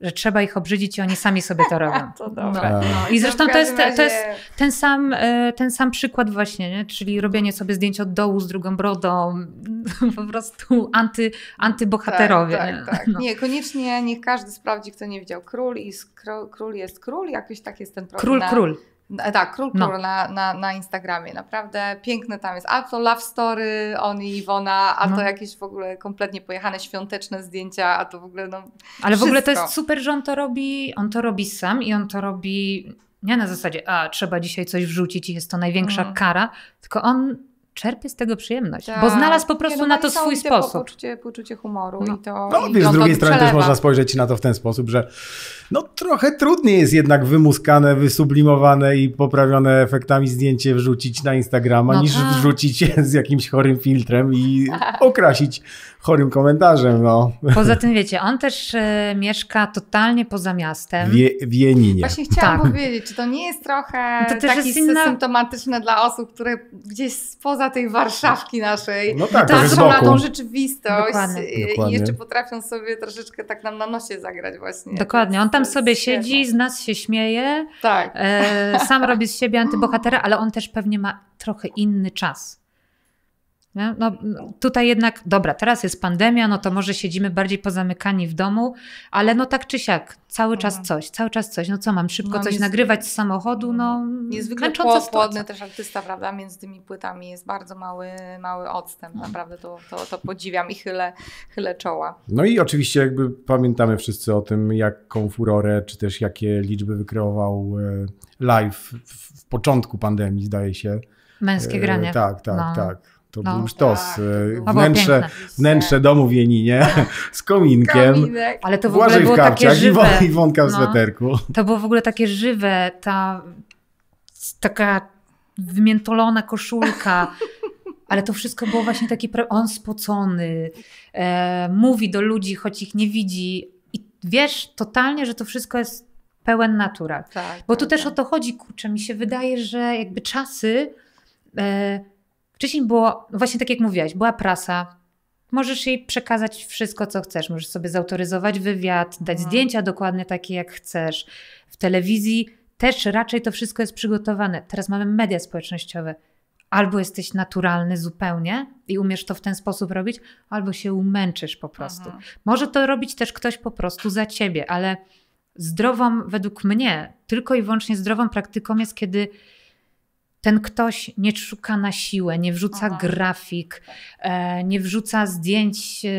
że trzeba ich obrzydzić i oni sami sobie to robią. to dobre. No. no. I no, zresztą to, jest, to jest ten, sam, e, ten sam przykład właśnie, nie? czyli robienie sobie zdjęć od dołu z drugą brodą, po prostu anty, antybohaterowie. Tak, tak, tak. No. Nie, koniecznie niech każdy sprawdzi, kto nie widział Król i król jest król, jakoś tak jest ten problem. Król, król. E, tak, Król no. na, na, na Instagramie. Naprawdę piękne tam jest. A to love story, on i Iwona, a no. to jakieś w ogóle kompletnie pojechane świąteczne zdjęcia, a to w ogóle no Ale wszystko. w ogóle to jest super, że on to robi, on to robi sam i on to robi nie na zasadzie, a trzeba dzisiaj coś wrzucić i jest to największa mm. kara, tylko on czerpie z tego przyjemność, tak. bo znalazł po prostu no na to swój sposób. Poczucie, poczucie humoru no. i to... No i wiesz, z drugiej strony przelewa. też można spojrzeć na to w ten sposób, że no trochę trudniej jest jednak wymuskane, wysublimowane i poprawione efektami zdjęcie wrzucić na Instagrama, no niż tak. wrzucić z jakimś chorym filtrem i okrasić chorym komentarzem. No. Poza tym wiecie, on też y, mieszka totalnie poza miastem. Wie, w Jeninie. Właśnie chciałam tak. powiedzieć, czy to nie jest trochę to też jest inna... symptomatyczne dla osób, które gdzieś spoza spoza tej Warszawki naszej, no tak, patrzą na tą rzeczywistość Dokładnie. Dokładnie. i jeszcze potrafią sobie troszeczkę tak nam na nosie zagrać właśnie. Dokładnie, on tam sobie siedzi, z nas się śmieje, tak. E, sam robi z siebie antybohatera, ale on też pewnie ma trochę inny czas. Nie? No, tutaj jednak, dobra, teraz jest pandemia, no to może siedzimy bardziej pozamykani w domu, ale no tak czy siak, cały czas coś, cały czas coś. No co mam, szybko coś nagrywać z samochodu, no Niezwykle płodny też artysta, prawda, między tymi płytami jest bardzo mały, mały odstęp, no. naprawdę to, to, to podziwiam i chylę, chylę czoła. No i oczywiście jakby pamiętamy wszyscy o tym, jaką furorę, czy też jakie liczby wykreował e, live w, w początku pandemii, zdaje się. Męskie e, granie. E, tak, tak, no. tak. To no, był sztos. Tak, e, wnętrze, wnętrze domu w Jeninie z kominkiem. Kominek. Ale to w ogóle było w takie żywe. I wątka w no, sweterku. To było w ogóle takie żywe, ta taka wymiętolona koszulka. Ale to wszystko było właśnie taki, on spocony, e, mówi do ludzi, choć ich nie widzi. I wiesz totalnie, że to wszystko jest pełen natura. Tak, Bo tu tak, też tak. o to chodzi, kurczę, mi się wydaje, że jakby czasy... E, Wcześniej było, właśnie tak jak mówiłaś, była prasa, możesz jej przekazać wszystko, co chcesz. Możesz sobie zautoryzować wywiad, dać mhm. zdjęcia dokładnie takie, jak chcesz. W telewizji też raczej to wszystko jest przygotowane. Teraz mamy media społecznościowe. Albo jesteś naturalny zupełnie i umiesz to w ten sposób robić, albo się umęczysz po prostu. Mhm. Może to robić też ktoś po prostu za ciebie, ale zdrową, według mnie, tylko i wyłącznie zdrową praktyką jest, kiedy ten ktoś nie szuka na siłę, nie wrzuca Aha. grafik, e, nie wrzuca zdjęć e,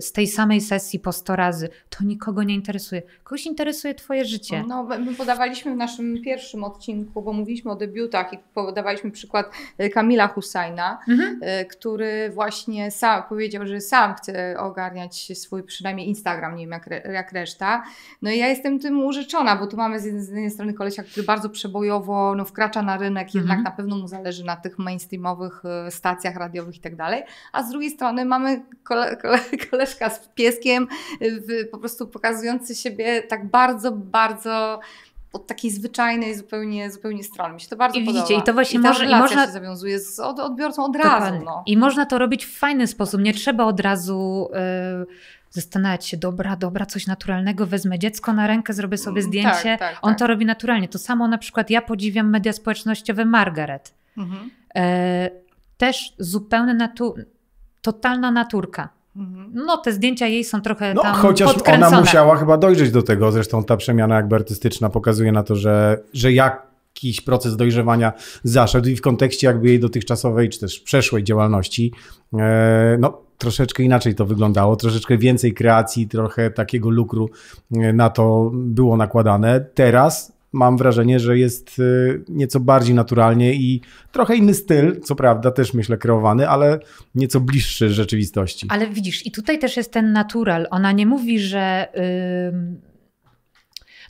z tej samej sesji po 100 razy. To nikogo nie interesuje. Kogoś interesuje Twoje życie. No, my podawaliśmy w naszym pierwszym odcinku, bo mówiliśmy o debiutach i podawaliśmy przykład e, Kamila Husajna, mhm. który właśnie sam powiedział, że sam chce ogarniać swój przynajmniej Instagram, nie wiem jak, jak reszta. No i ja jestem tym urzeczona, bo tu mamy z jednej strony kolesia, który bardzo przebojowo no, wkracza na rynek, mhm tak na pewno mu zależy na tych mainstreamowych y, stacjach radiowych i tak dalej. A z drugiej strony mamy kole, kole, koleżka z pieskiem, y, po prostu pokazujący siebie tak bardzo, bardzo od takiej zwyczajnej zupełnie, zupełnie strony. Mi się to bardzo I widzicie, podoba. I to właśnie I może, i można się zawiązuje z od, odbiorcą od razu. No. I można to robić w fajny sposób. Nie trzeba od razu. Yy zastanawiać się, dobra, dobra, coś naturalnego, wezmę dziecko na rękę, zrobię sobie mm, zdjęcie. Tak, tak, On tak. to robi naturalnie. To samo na przykład ja podziwiam media społecznościowe Margaret. Mhm. E, też zupełnie natu totalna naturka. Mhm. No, te zdjęcia jej są trochę no, tam chociaż podkręcone. ona musiała chyba dojrzeć do tego. Zresztą ta przemiana jakby artystyczna pokazuje na to, że, że jakiś proces dojrzewania zaszedł i w kontekście jakby jej dotychczasowej czy też przeszłej działalności, e, no troszeczkę inaczej to wyglądało, troszeczkę więcej kreacji, trochę takiego lukru e, na to było nakładane. Teraz mam wrażenie, że jest e, nieco bardziej naturalnie i trochę inny styl, co prawda też myślę kreowany, ale nieco bliższy rzeczywistości. Ale widzisz, i tutaj też jest ten natural. Ona nie mówi, że. Yy...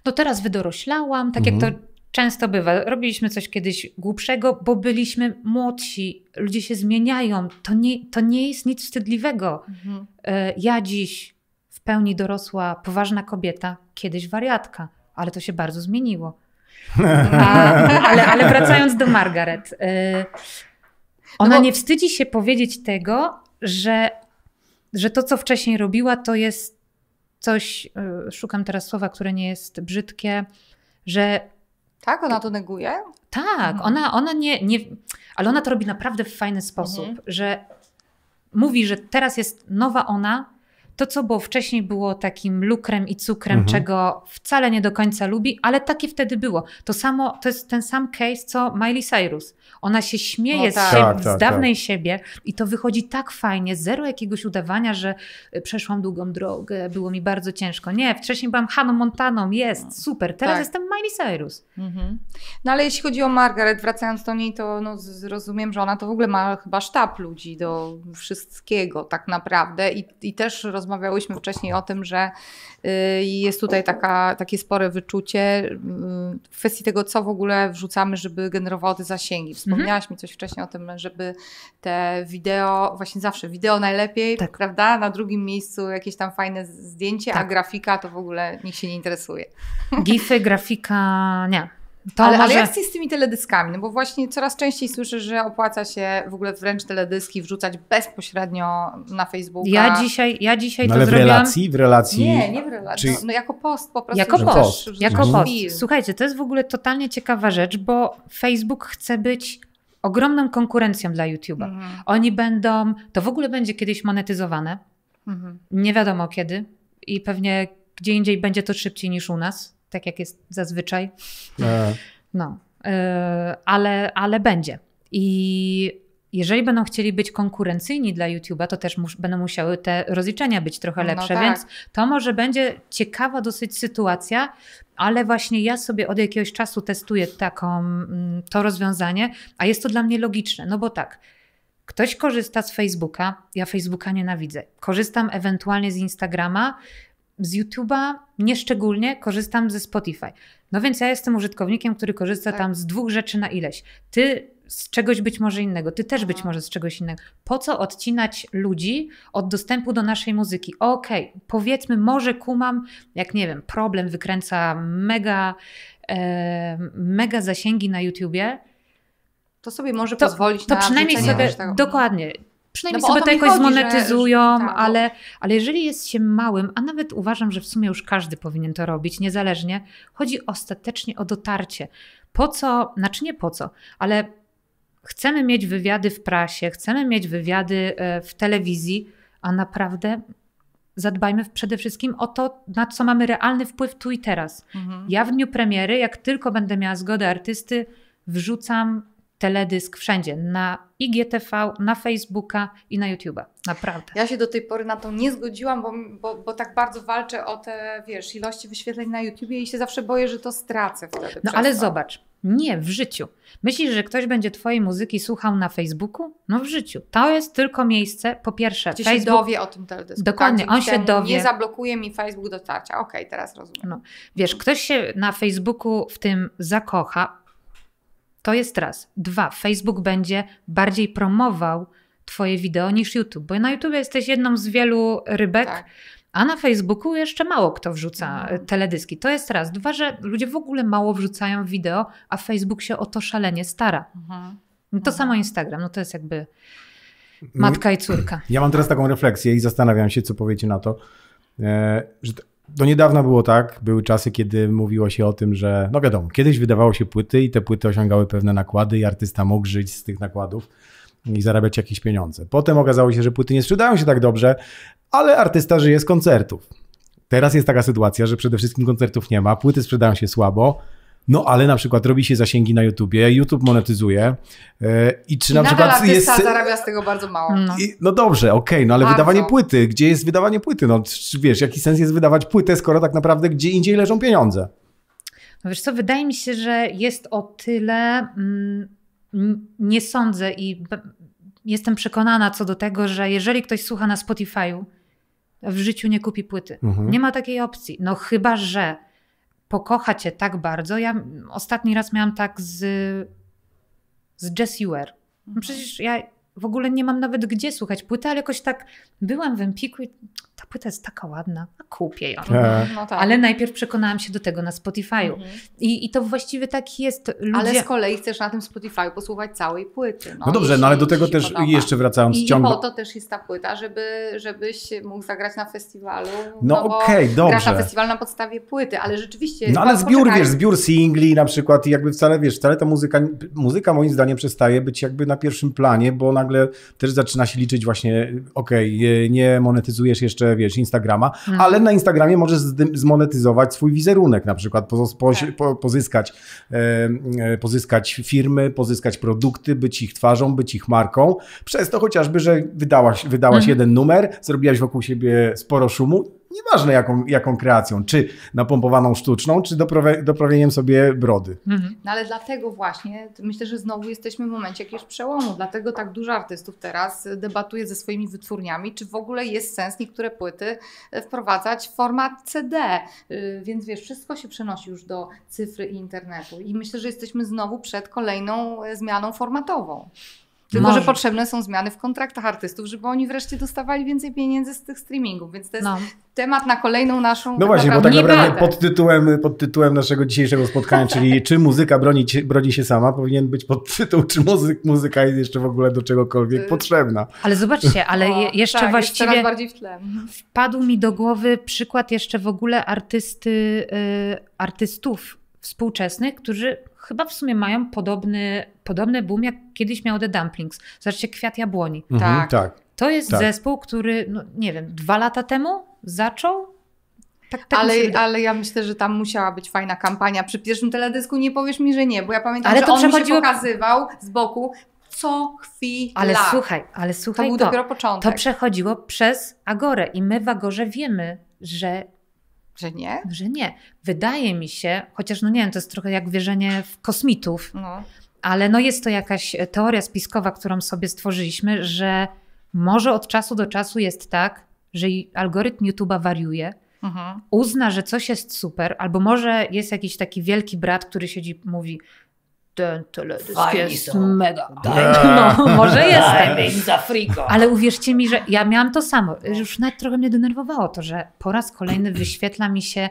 No teraz wydoroślałam, tak mhm. jak to mhm często bywa. Robiliśmy coś kiedyś głupszego, bo byliśmy młodsi, ludzie się zmieniają. To nie, to nie jest nic wstydliwego. Mhm. E, ja dziś w pełni dorosła, poważna kobieta, kiedyś wariatka, ale to się bardzo zmieniło. A, ale, ale, wracając do Margaret. E, no ona no bo... nie wstydzi się powiedzieć tego, że, że to, co wcześniej robiła, to jest coś, e, szukam teraz słowa, które nie jest brzydkie, że tak, ona to neguje? Tak, mhm. ona, ona nie, nie. Ale ona to robi naprawdę w fajny sposób, mhm. że mówi, że teraz jest nowa ona, to, co było wcześniej, było takim lukrem i cukrem, mhm. czego wcale nie do końca lubi, ale takie wtedy było. To samo, to jest ten sam case, co Miley Cyrus. Ona się śmieje no tak. z, tak, tak, z, dawnej tak. siebie i to wychodzi tak fajnie, zero jakiegoś udawania, że e, przeszłam długą drogę, było mi bardzo ciężko. Nie, wcześniej byłam Haną Montaną, jest, no. super, teraz tak. jestem Miley Cyrus. Mhm. No ale jeśli chodzi o Margaret, wracając do niej, to no, rozumiem, że ona to w ogóle ma chyba sztab ludzi do wszystkiego tak naprawdę i, i też rozumiem, rozmawiałyśmy wcześniej o tym, że y, jest tutaj taka, takie spore wyczucie y, w kwestii tego, co w ogóle wrzucamy, żeby generowało te zasięgi. Mhm. Wspomniałaś mhm. mi coś wcześniej o tym, żeby te wideo, właśnie zawsze wideo najlepiej, tak. prawda? Na drugim miejscu jakieś tam fajne zdjęcie, tak. a grafika to w ogóle nikt się nie interesuje. Gify, grafika, nie. To ale, może... ale jak jest z tymi teledyskami? No bo właśnie coraz częściej słyszę, że opłaca się w ogóle wręcz teledyski wrzucać bezpośrednio na Facebooka. Ja dzisiaj, ja dzisiaj no to ale zrobiłam... w relacji? W relacji? Nie, nie w relacji. Czyli... No, no, jako post po prostu. Jako post. Też, jako post. Słuchajcie, to jest w ogóle totalnie ciekawa rzecz, bo Facebook chce być ogromną konkurencją dla YouTube'a. Mhm. Oni będą, to w ogóle będzie kiedyś monetyzowane. Mhm. Nie wiadomo kiedy i pewnie gdzie indziej będzie to szybciej niż u nas tak jak jest zazwyczaj. E. No, e, ale, ale będzie. I jeżeli będą chcieli być konkurencyjni dla YouTube'a, to też mus, będą musiały te rozliczenia być trochę no lepsze, no tak. więc to może będzie ciekawa dosyć sytuacja, ale właśnie ja sobie od jakiegoś czasu testuję taką, mm, to rozwiązanie, a jest to dla mnie logiczne, no bo tak, ktoś korzysta z Facebooka, ja Facebooka nienawidzę, korzystam ewentualnie z Instagrama, z YouTube'a nieszczególnie korzystam ze Spotify. No więc ja jestem użytkownikiem, który korzysta tak. tam z dwóch rzeczy na ileś. Ty z czegoś być może innego, ty też Aha. być może z czegoś innego. Po co odcinać ludzi od dostępu do naszej muzyki? Okej, okay, powiedzmy, może kumam, jak nie wiem, problem wykręca mega, e, mega zasięgi na YouTubie. To sobie może to, pozwolić to na przynajmniej sobie, tego. dokładnie, Przynajmniej no sobie to jakoś chodzi, zmonetyzują, że, że, tak, ale, ale jeżeli jest się małym, a nawet uważam, że w sumie już każdy powinien to robić, niezależnie, chodzi ostatecznie o dotarcie. Po co, znaczy nie po co, ale chcemy mieć wywiady w prasie, chcemy mieć wywiady e, w telewizji, a naprawdę zadbajmy przede wszystkim o to, na co mamy realny wpływ tu i teraz. Mhm. Ja w dniu premiery, jak tylko będę miała zgodę artysty, wrzucam teledysk wszędzie, na IGTV, na Facebooka i na YouTube'a. Naprawdę. Ja się do tej pory na to nie zgodziłam, bo, bo, bo, tak bardzo walczę o te, wiesz, ilości wyświetleń na YouTubie i się zawsze boję, że to stracę wtedy. No ale to. zobacz, nie w życiu. Myślisz, że ktoś będzie twojej muzyki słuchał na Facebooku? No w życiu. To jest tylko miejsce, po pierwsze, Gdzie Facebook... się dowie o tym teledysku. Dokładnie, tak? on się dowie. Nie zablokuje mi Facebook dotarcia. Okej, okay, teraz rozumiem. No. Wiesz, ktoś się na Facebooku w tym zakocha, to jest raz. Dwa, Facebook będzie bardziej promował Twoje wideo niż YouTube, bo na YouTube jesteś jedną z wielu rybek. Tak. A na Facebooku jeszcze mało kto wrzuca mhm. teledyski. To jest raz. Dwa, że ludzie w ogóle mało wrzucają wideo, a Facebook się o to szalenie stara. Mhm. No to mhm. samo Instagram, no to jest jakby no matka i córka. Ja mam teraz taką refleksję i zastanawiam się, co powiecie na to, e, że do niedawna było tak, były czasy, kiedy mówiło się o tym, że no wiadomo, kiedyś wydawało się płyty i te płyty osiągały pewne nakłady i artysta mógł żyć z tych nakładów i zarabiać jakieś pieniądze. Potem okazało się, że płyty nie sprzedają się tak dobrze, ale artysta żyje z koncertów. Teraz jest taka sytuacja, że przede wszystkim koncertów nie ma, płyty sprzedają się słabo, no ale na przykład robi się zasięgi na YouTubie, YouTube monetyzuje i czy I na przykład jest... zarabia z tego bardzo mało. No, I, no dobrze, okej, okay, no ale bardzo. wydawanie płyty, gdzie jest wydawanie płyty? No wiesz, jaki sens jest wydawać płytę, skoro tak naprawdę gdzie indziej leżą pieniądze? No wiesz co, wydaje mi się, że jest o tyle... Mm, nie sądzę i jestem przekonana co do tego, że jeżeli ktoś słucha na Spotify'u, w życiu nie kupi płyty. Mhm. Nie ma takiej opcji. No chyba, że pokocha cię tak bardzo. Ja ostatni raz miałam tak z, z Jessie Ware. No mhm. przecież ja w ogóle nie mam nawet gdzie słuchać płyty, ale jakoś tak byłam w Empiku i ta płyta jest taka ładna, a kupię ją. Tak. Mhm. No tak. Ale najpierw przekonałam się do tego na Spotify'u. Mhm. I, I to właściwie tak jest. Ludzie... Ale z kolei chcesz na tym Spotify'u posłuchać całej płyty. No, no dobrze, no ale do tego też podoba. jeszcze wracając I, ciągle. I po to też jest ta płyta, żeby, żebyś mógł zagrać na festiwalu. No, no okej, okay, dobrze. Grasz na festiwal na podstawie płyty, ale rzeczywiście... No ale zbiór, poczekaj. wiesz, zbiór singli na przykład i jakby wcale, wiesz, wcale ta muzyka, muzyka moim zdaniem przestaje być jakby na pierwszym planie, bo nagle też zaczyna się liczyć właśnie, okej, okay, nie monetyzujesz jeszcze wiesz, Instagrama, mhm. ale na Instagramie możesz zmonetyzować swój wizerunek, na przykład poz, poz, tak. pozyskać, e, pozyskać firmy, pozyskać produkty, być ich twarzą, być ich marką. Przez to chociażby, że wydałaś, wydałaś mhm. jeden numer, zrobiłaś wokół siebie sporo szumu nieważne jaką, jaką kreacją, czy napompowaną sztuczną, czy doprawieniem sobie brody. Mhm. No ale dlatego właśnie, myślę, że znowu jesteśmy w momencie jakiegoś przełomu, dlatego tak dużo artystów teraz debatuje ze swoimi wytwórniami, czy w ogóle jest sens niektóre płyty wprowadzać w format CD, y, więc wiesz, wszystko się przenosi już do cyfry i internetu i myślę, że jesteśmy znowu przed kolejną e, zmianą formatową. Tylko, Może. że potrzebne są zmiany w kontraktach artystów, żeby oni wreszcie dostawali więcej pieniędzy z tych streamingów, więc to jest no. temat na kolejną naszą. No właśnie, bo tak naprawdę pod tytułem, pod tytułem naszego dzisiejszego spotkania, czyli czy muzyka broni, broni się sama, powinien być podtytuł, czy muzyk, muzyka jest jeszcze w ogóle do czegokolwiek y, potrzebna. Ale zobaczcie, ale jeszcze tak, właściwie jest bardziej w tle. wpadł mi do głowy przykład jeszcze w ogóle artysty, y, artystów współczesnych, którzy chyba w sumie mają podobny, podobny boom, jak kiedyś miał The Dumplings. Zobaczcie, Kwiat Jabłoni. Mhm, tak. tak. To jest tak. zespół, który, no, nie wiem, dwa lata temu zaczął, tak, tak ale, ale ja myślę, że tam musiała być fajna kampania. Przy pierwszym teledysku nie powiesz mi, że nie, bo ja pamiętam, ale że to on przechodziło... się pokazywał z boku co chwila. Ale słuchaj, ale słuchaj to. Był to, dopiero początek. To przechodziło przez Agorę i my w Agorze wiemy, że że nie? Że nie. Wydaje mi się, chociaż no nie wiem, to jest trochę jak wierzenie w kosmitów, no. ale no jest to jakaś e, teoria spiskowa, którą sobie stworzyliśmy, że może od czasu do czasu jest tak, że algorytm YouTube'a wariuje, mhm. uzna, że coś jest super, albo może jest jakiś taki wielki brat, który siedzi mówi, ten teledysk jest są. mega. Daj. Tak. No, może jestem. za Ale uwierzcie mi, że ja miałam to samo. Już nawet trochę mnie denerwowało to, że po raz kolejny wyświetla mi się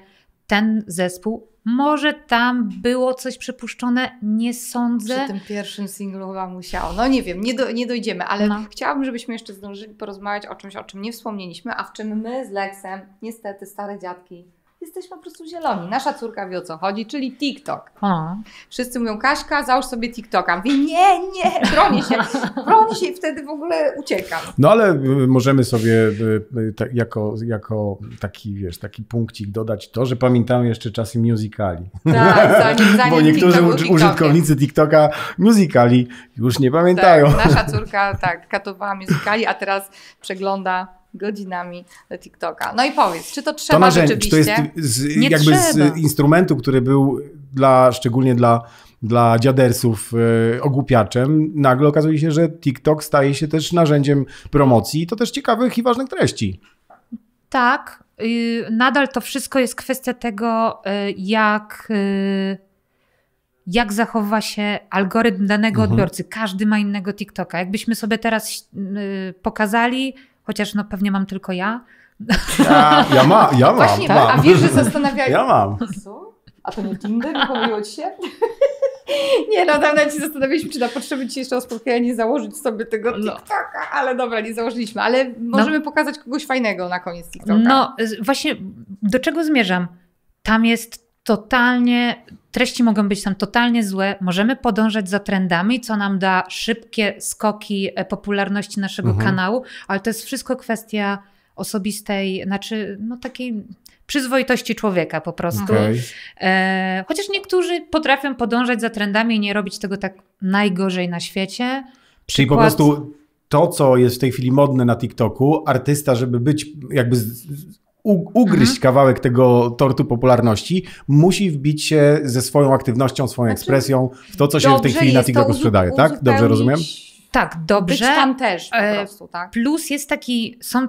ten zespół. Może tam było coś przypuszczone, nie sądzę. Przy tym pierwszym singlu chyba musiało. No nie wiem, nie, do, nie dojdziemy, ale no. chciałabym, żebyśmy jeszcze zdążyli porozmawiać o czymś, o czym nie wspomnieliśmy, a w czym my z Leksem, niestety stare dziadki, jesteśmy po prostu zieloni. Nasza córka wie o co chodzi, czyli TikTok. Wszyscy mówią, Kaśka, załóż sobie TikToka. Mówi, nie, nie, broni się, bronię się i wtedy w ogóle uciekam. No ale y, możemy sobie y, y, jako, jako taki, wiesz, taki punkcik dodać to, że pamiętam jeszcze czasy musicali. Tak, zanim, zanim Bo niektórzy TikTok użytkownicy TikToka musicali już nie pamiętają. Tak, nasza córka, tak, katowała musicali, a teraz przegląda godzinami do TikToka. No i powiedz, czy to trzeba to narzędzie, rzeczywiście? Czy to jest z, Nie jakby trzeba. z instrumentu, który był dla, szczególnie dla, dla dziadersów yy, ogłupiaczem, nagle okazuje się, że TikTok staje się też narzędziem promocji i to też ciekawych i ważnych treści. Tak, yy, nadal to wszystko jest kwestia tego, yy, jak y, jak zachowa się algorytm danego mhm. odbiorcy. Każdy ma innego TikToka. Jakbyśmy sobie teraz y, pokazali Chociaż no pewnie mam tylko ja. Ja, ja, ma, ja mam. Właśnie, tak, mam. A wiesz, że zastanawiałeś Ja mam. Co? A to nie Tinder? Nie się? Nie, no tam ci zastanawialiśmy, czy na potrzeby dzisiejszego nie założyć sobie tego no. TikToka, no. ale dobra, nie założyliśmy, ale możemy no. pokazać kogoś fajnego na koniec TikToka. No y, właśnie, do czego zmierzam? Tam jest totalnie, treści mogą być tam totalnie złe, możemy podążać za trendami, co nam da szybkie skoki e, popularności naszego mhm. kanału, ale to jest wszystko kwestia osobistej, znaczy no takiej przyzwoitości człowieka po prostu. Okay. E, chociaż niektórzy potrafią podążać za trendami i nie robić tego tak najgorzej na świecie. Czyli Przykład... po prostu to, co jest w tej chwili modne na TikToku, artysta, żeby być jakby ugryźć mhm. kawałek tego tortu popularności, musi wbić się ze swoją aktywnością, swoją znaczy, ekspresją w to, co się w tej chwili na TikToku sprzedaje, tak? Dobrze rozumiem? Tak, dobrze. Być tam też po e, prostu, tak? Plus jest taki, są,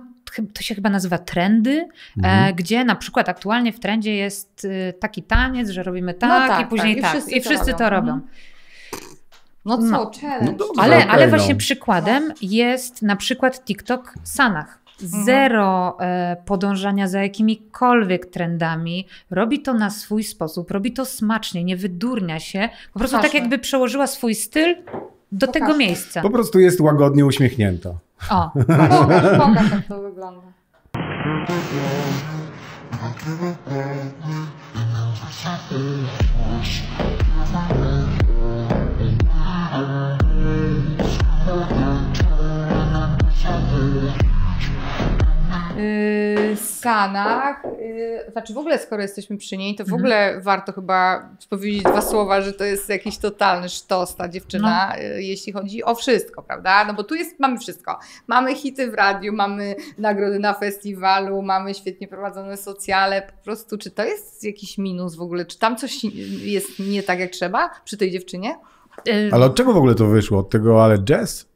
to się chyba nazywa trendy, e, mhm. gdzie na przykład aktualnie w trendzie jest y, taki taniec, że robimy tak, no tak i tak, później tak. I tak. wszyscy, tak, to, i wszyscy robią. to robią. Mhm. No co, no. challenge. No dobrze, ale, okay, ale no. właśnie przykładem jest na przykład TikTok Sanach Mhm. zero e, podążania za jakimikolwiek trendami, robi to na swój sposób, robi to smacznie, nie wydurnia się, po prostu Pokażmy. tak jakby przełożyła swój styl do Pokażmy. tego miejsca. Po prostu jest łagodnie uśmiechnięta. O, pokaż, pokaż jak to wygląda. yy, Stanach. Yy, znaczy w ogóle skoro jesteśmy przy niej, to w mhm. ogóle warto chyba powiedzieć dwa słowa, że to jest jakiś totalny sztos ta dziewczyna, no. yy, jeśli chodzi o wszystko, prawda? No bo tu jest, mamy wszystko. Mamy hity w radiu, mamy nagrody na festiwalu, mamy świetnie prowadzone socjale. Po prostu czy to jest jakiś minus w ogóle? Czy tam coś jest nie tak jak trzeba przy tej dziewczynie? Yy. Ale od czego w ogóle to wyszło? Od tego ale jazz?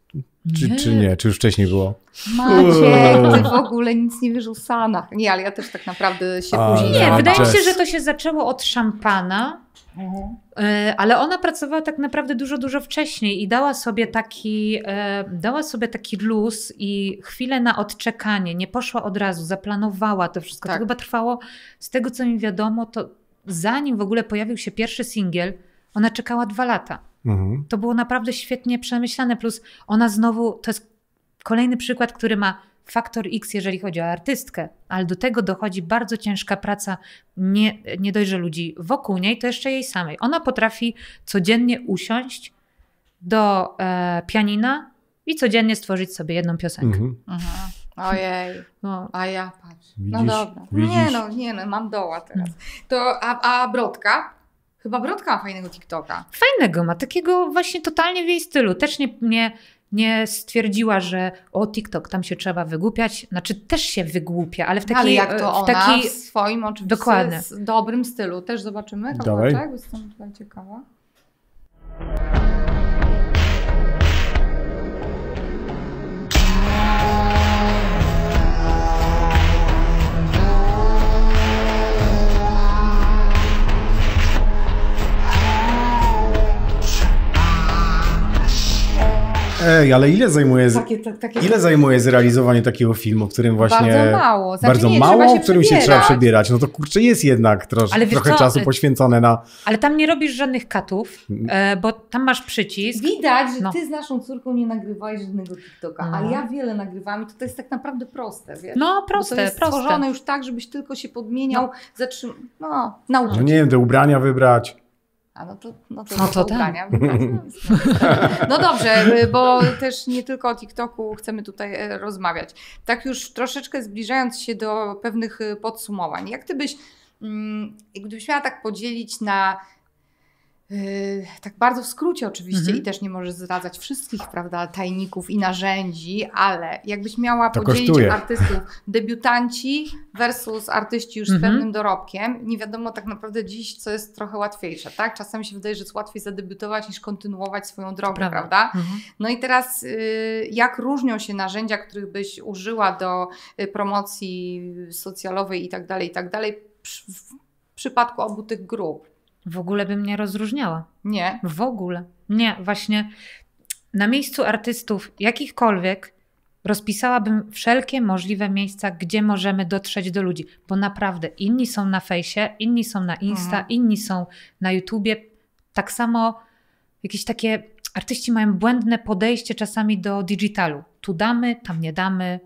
Czy nie. czy nie? Czy już wcześniej było? Maciek, ty w ogóle nic nie wiesz o Sanach. Nie, ale ja też tak naprawdę się później... Nie, wydaje mi się, że to się zaczęło od szampana, mhm. e, ale ona pracowała tak naprawdę dużo, dużo wcześniej i dała sobie taki, e, dała sobie taki luz i chwilę na odczekanie. Nie poszła od razu, zaplanowała to wszystko. Tak. To chyba trwało, z tego co mi wiadomo, to zanim w ogóle pojawił się pierwszy singiel, ona czekała dwa lata. Mhm. To było naprawdę świetnie przemyślane, plus ona znowu, to jest kolejny przykład, który ma faktor X, jeżeli chodzi o artystkę, ale do tego dochodzi bardzo ciężka praca nie, nie ludzi wokół niej, to jeszcze jej samej. Ona potrafi codziennie usiąść do e, pianina i codziennie stworzyć sobie jedną piosenkę. Mhm. Mhm. Ojej, no. a ja patrz. Widzisz? No dobra. Widzisz? Nie no, nie no, mam doła teraz. To, a, a Brodka? Chyba Brodka ma fajnego TikToka. Fajnego ma, takiego właśnie totalnie w jej stylu. Też nie, nie, nie stwierdziła, że o TikTok, tam się trzeba wygłupiać. Znaczy też się wygłupia, ale w takiej... Ale jak to e, ona, w, taki... w swoim oczywiście Dokładnie. dobrym stylu. Też zobaczymy kawałeczek, bo jestem ciekawa. Ej, ale ile zajmuje, takie, tak- takie ile zajmuje zrealizowanie takiego filmu, którym właśnie... Bardzo mało. Znaczy, bardzo nie, mało, którym przebierać. się trzeba przebierać. No to kurczę jest jednak trosz, trochę co? czasu y, poświęcone na... Ale tam nie robisz żadnych katów, mm. e, bo tam masz przycisk. Widać, że no. ty z naszą córką nie nagrywałeś żadnego TikToka, no. ja wiele nagrywam i to, to jest tak naprawdę proste, wiesz? No, proste, to jest proste. stworzone już tak, żebyś tylko się podmieniał, no. zatrzymał, no, nauczyć No nie wiem, te ubrania wybrać. A no to, no to, no to tak. No dobrze, y, bo też nie tylko o TikToku chcemy tutaj e, rozmawiać. Tak już troszeczkę zbliżając się do pewnych y, podsumowań. Jak ty byś, gdybyś mm, miała tak podzielić na Yy, tak bardzo w skrócie oczywiście mhm. i też nie możesz zdradzać wszystkich, prawda, tajników i narzędzi, ale jakbyś miała to podzielić kosztuje. artystów debiutanci versus artyści już z mhm. pewnym dorobkiem, nie wiadomo tak naprawdę dziś, co jest trochę łatwiejsze, tak? Czasami się wydaje, że jest łatwiej zadebiutować niż kontynuować swoją drogę, prawda? prawda? Mhm. No i teraz y, jak różnią się narzędzia, których byś użyła do y, promocji socjalowej i tak dalej, i tak dalej, w przypadku obu tych grup? W ogóle bym nie rozróżniała. Nie. W ogóle. Nie, właśnie na miejscu artystów jakichkolwiek rozpisałabym wszelkie możliwe miejsca, gdzie możemy dotrzeć do ludzi, bo naprawdę inni są na fejsie, inni są na Insta, mhm. inni są na YouTubie. Tak samo jakieś takie artyści mają błędne podejście czasami do digitalu. Tu damy, tam nie damy,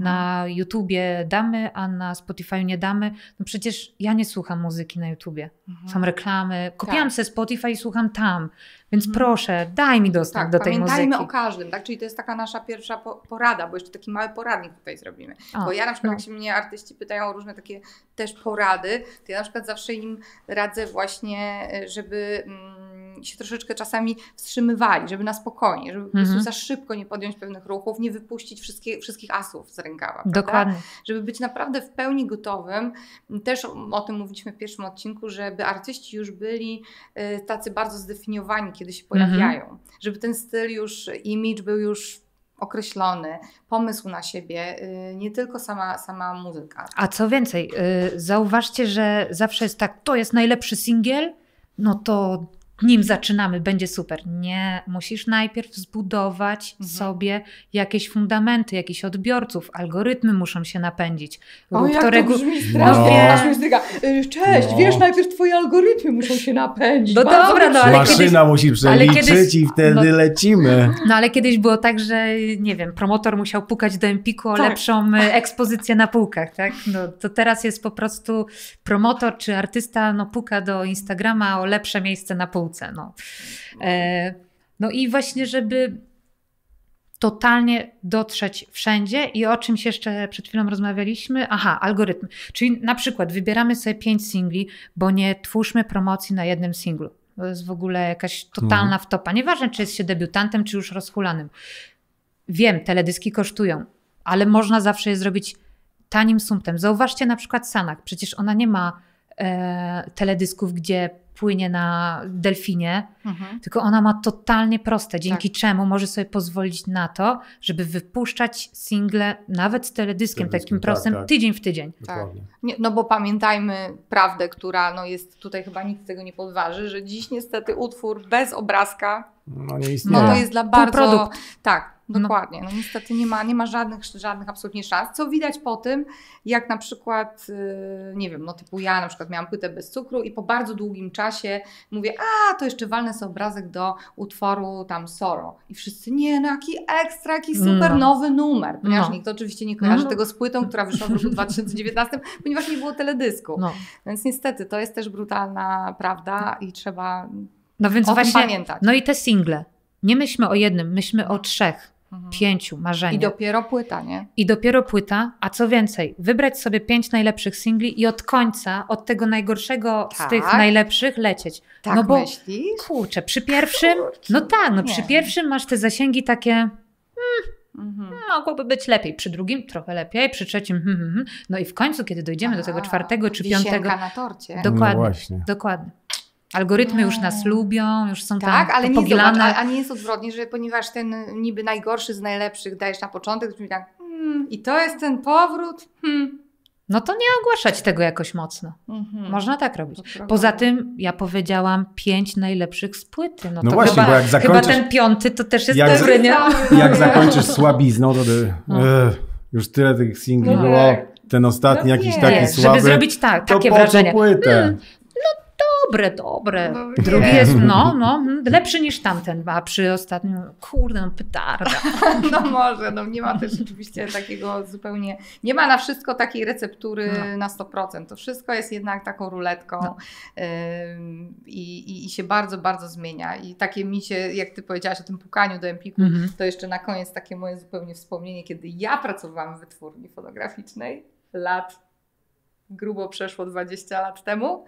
na YouTubie damy, a na Spotify nie damy. No przecież ja nie słucham muzyki na YouTubie. Mhm. Są reklamy. Kopiłam tak. Spotify i słucham tam. Więc mhm. proszę, daj mi dostęp tak, do tej pamiętajmy muzyki. Pamiętajmy o każdym, tak? Czyli to jest taka nasza pierwsza po porada, bo jeszcze taki mały poradnik tutaj zrobimy. bo ja na przykład, no. jak się mnie artyści pytają o różne takie też porady, to ja na przykład zawsze im radzę właśnie, y, żeby... Mm, się troszeczkę czasami wstrzymywali, żeby na spokojnie, żeby mhm. po prostu mhm. za szybko nie podjąć pewnych ruchów, nie wypuścić wszystkie, wszystkich asów z rękawa. Prawda? Dokładnie. Żeby być naprawdę w pełni gotowym. Też o tym mówiliśmy w pierwszym odcinku, żeby artyści już byli y, tacy bardzo zdefiniowani, kiedy się mhm. pojawiają. Mhm. Żeby ten styl już, image był już określony, pomysł na siebie, y, nie tylko sama, sama muzyka. A co więcej, y, zauważcie, że zawsze jest tak, to jest najlepszy singiel, no to nim zaczynamy, będzie super. Nie, musisz najpierw zbudować mhm. sobie jakieś fundamenty, jakichś odbiorców, algorytmy muszą się napędzić. O, jak już mi brzmi strasznie, no. Y, cześć, no. wiesz, najpierw twoje algorytmy muszą się napędzić. No dobra, no ale Maszyna kiedyś, musi przeliczyć kiedyś, i wtedy no, lecimy. No ale kiedyś było tak, że nie wiem, promotor musiał pukać do Empiku o tak. lepszą y, ekspozycję na półkach, tak? No, to teraz jest po prostu promotor czy artysta no, puka do Instagrama o lepsze miejsce na półkach. No, e, no i właśnie, żeby totalnie dotrzeć wszędzie i o czymś jeszcze przed chwilą rozmawialiśmy. Aha, algorytm. Czyli na przykład wybieramy sobie pięć singli, bo nie twórzmy promocji na jednym singlu. To jest w ogóle jakaś totalna mhm. wtopa. Nieważne, czy jest się debiutantem, czy już rozhulanym. Wiem, teledyski kosztują, ale można zawsze je zrobić tanim sumtem. Zauważcie na przykład Sanak. Przecież ona nie ma e, teledysków, gdzie płynie na delfinie, mhm. tylko ona ma totalnie proste, dzięki tak. czemu może sobie pozwolić na to, żeby wypuszczać single nawet z teledyskiem, teledyskiem takim tak, prostym, tak. tydzień w tydzień. Tak. Nie, no bo pamiętajmy prawdę, która no jest tutaj chyba nikt tego nie podważy, że dziś niestety utwór bez obrazka no, nie istnieje. no to jest dla bardzo... Tak, no. Dokładnie. No. no niestety nie ma, nie ma żadnych, żadnych absolutnie szans, co widać po tym, jak na przykład, y, nie wiem, no typu ja na przykład miałam płytę bez cukru i po bardzo długim czasie mówię, a to jeszcze walnę sobie obrazek do utworu tam Soro. I wszyscy, nie, no jaki ekstra, jaki mm. super no. nowy numer. Ponieważ no. nikt oczywiście nie kojarzy no. tego z płytą, która wyszła w roku 2019, ponieważ nie było teledysku. No. Więc niestety to jest też brutalna prawda i trzeba no więc o właśnie, pamiętać. No i te single. Nie myślmy o jednym, myślmy o trzech Mhm. Pięciu marzenia. I dopiero płyta, nie? I dopiero płyta, a co więcej, wybrać sobie pięć najlepszych singli i od końca, od tego najgorszego tak? z tych tak. najlepszych lecieć. Tak no bo, myślisz? Kurczę, przy pierwszym, kurczę, no tak, no przy pierwszym masz te zasięgi takie... Hmm, Mhm. Mogłoby być lepiej, przy drugim trochę lepiej, przy trzecim. Hmm, hmm, hmm. no i w końcu, kiedy dojdziemy A, do tego czwartego czy piątego. na torcie. Dokładnie. No dokładnie. Algorytmy już nas mm. lubią, już są tak, tam ale nie powielane. zobacz, a, a nie jest odwrotnie, że ponieważ ten niby najgorszy z najlepszych dajesz na początek, to tak, hmm, i to jest ten powrót, hmm. No to nie ogłaszać tego jakoś mocno. Mhm. Można tak robić. Poza tym ja powiedziałam pięć najlepszych z płyty. No, no to właśnie, chyba, bo jak zakończysz... Chyba ten piąty to też jest jak, dobry, nie? Jak zakończysz no. słabizną, to ty, no. ech, już tyle tych singli no. było tak. ten ostatni no jakiś nie, taki słaby. Żeby zrobić tak, takie wrażenie. Płytę. Hmm, dobre, dobre. No, Drugi nie. jest, no, no, lepszy niż tamten, a przy ostatnim, kurde, no, pytarda. no może, no nie ma też oczywiście takiego zupełnie, nie ma na wszystko takiej receptury no. na 100%. To wszystko jest jednak taką ruletką no. i, i, i, się bardzo, bardzo zmienia. I takie mi się, jak ty powiedziałaś o tym pukaniu do Empiku, mhm. to jeszcze na koniec takie moje zupełnie wspomnienie, kiedy ja pracowałam w wytwórni fotograficznej lat grubo przeszło 20 lat temu.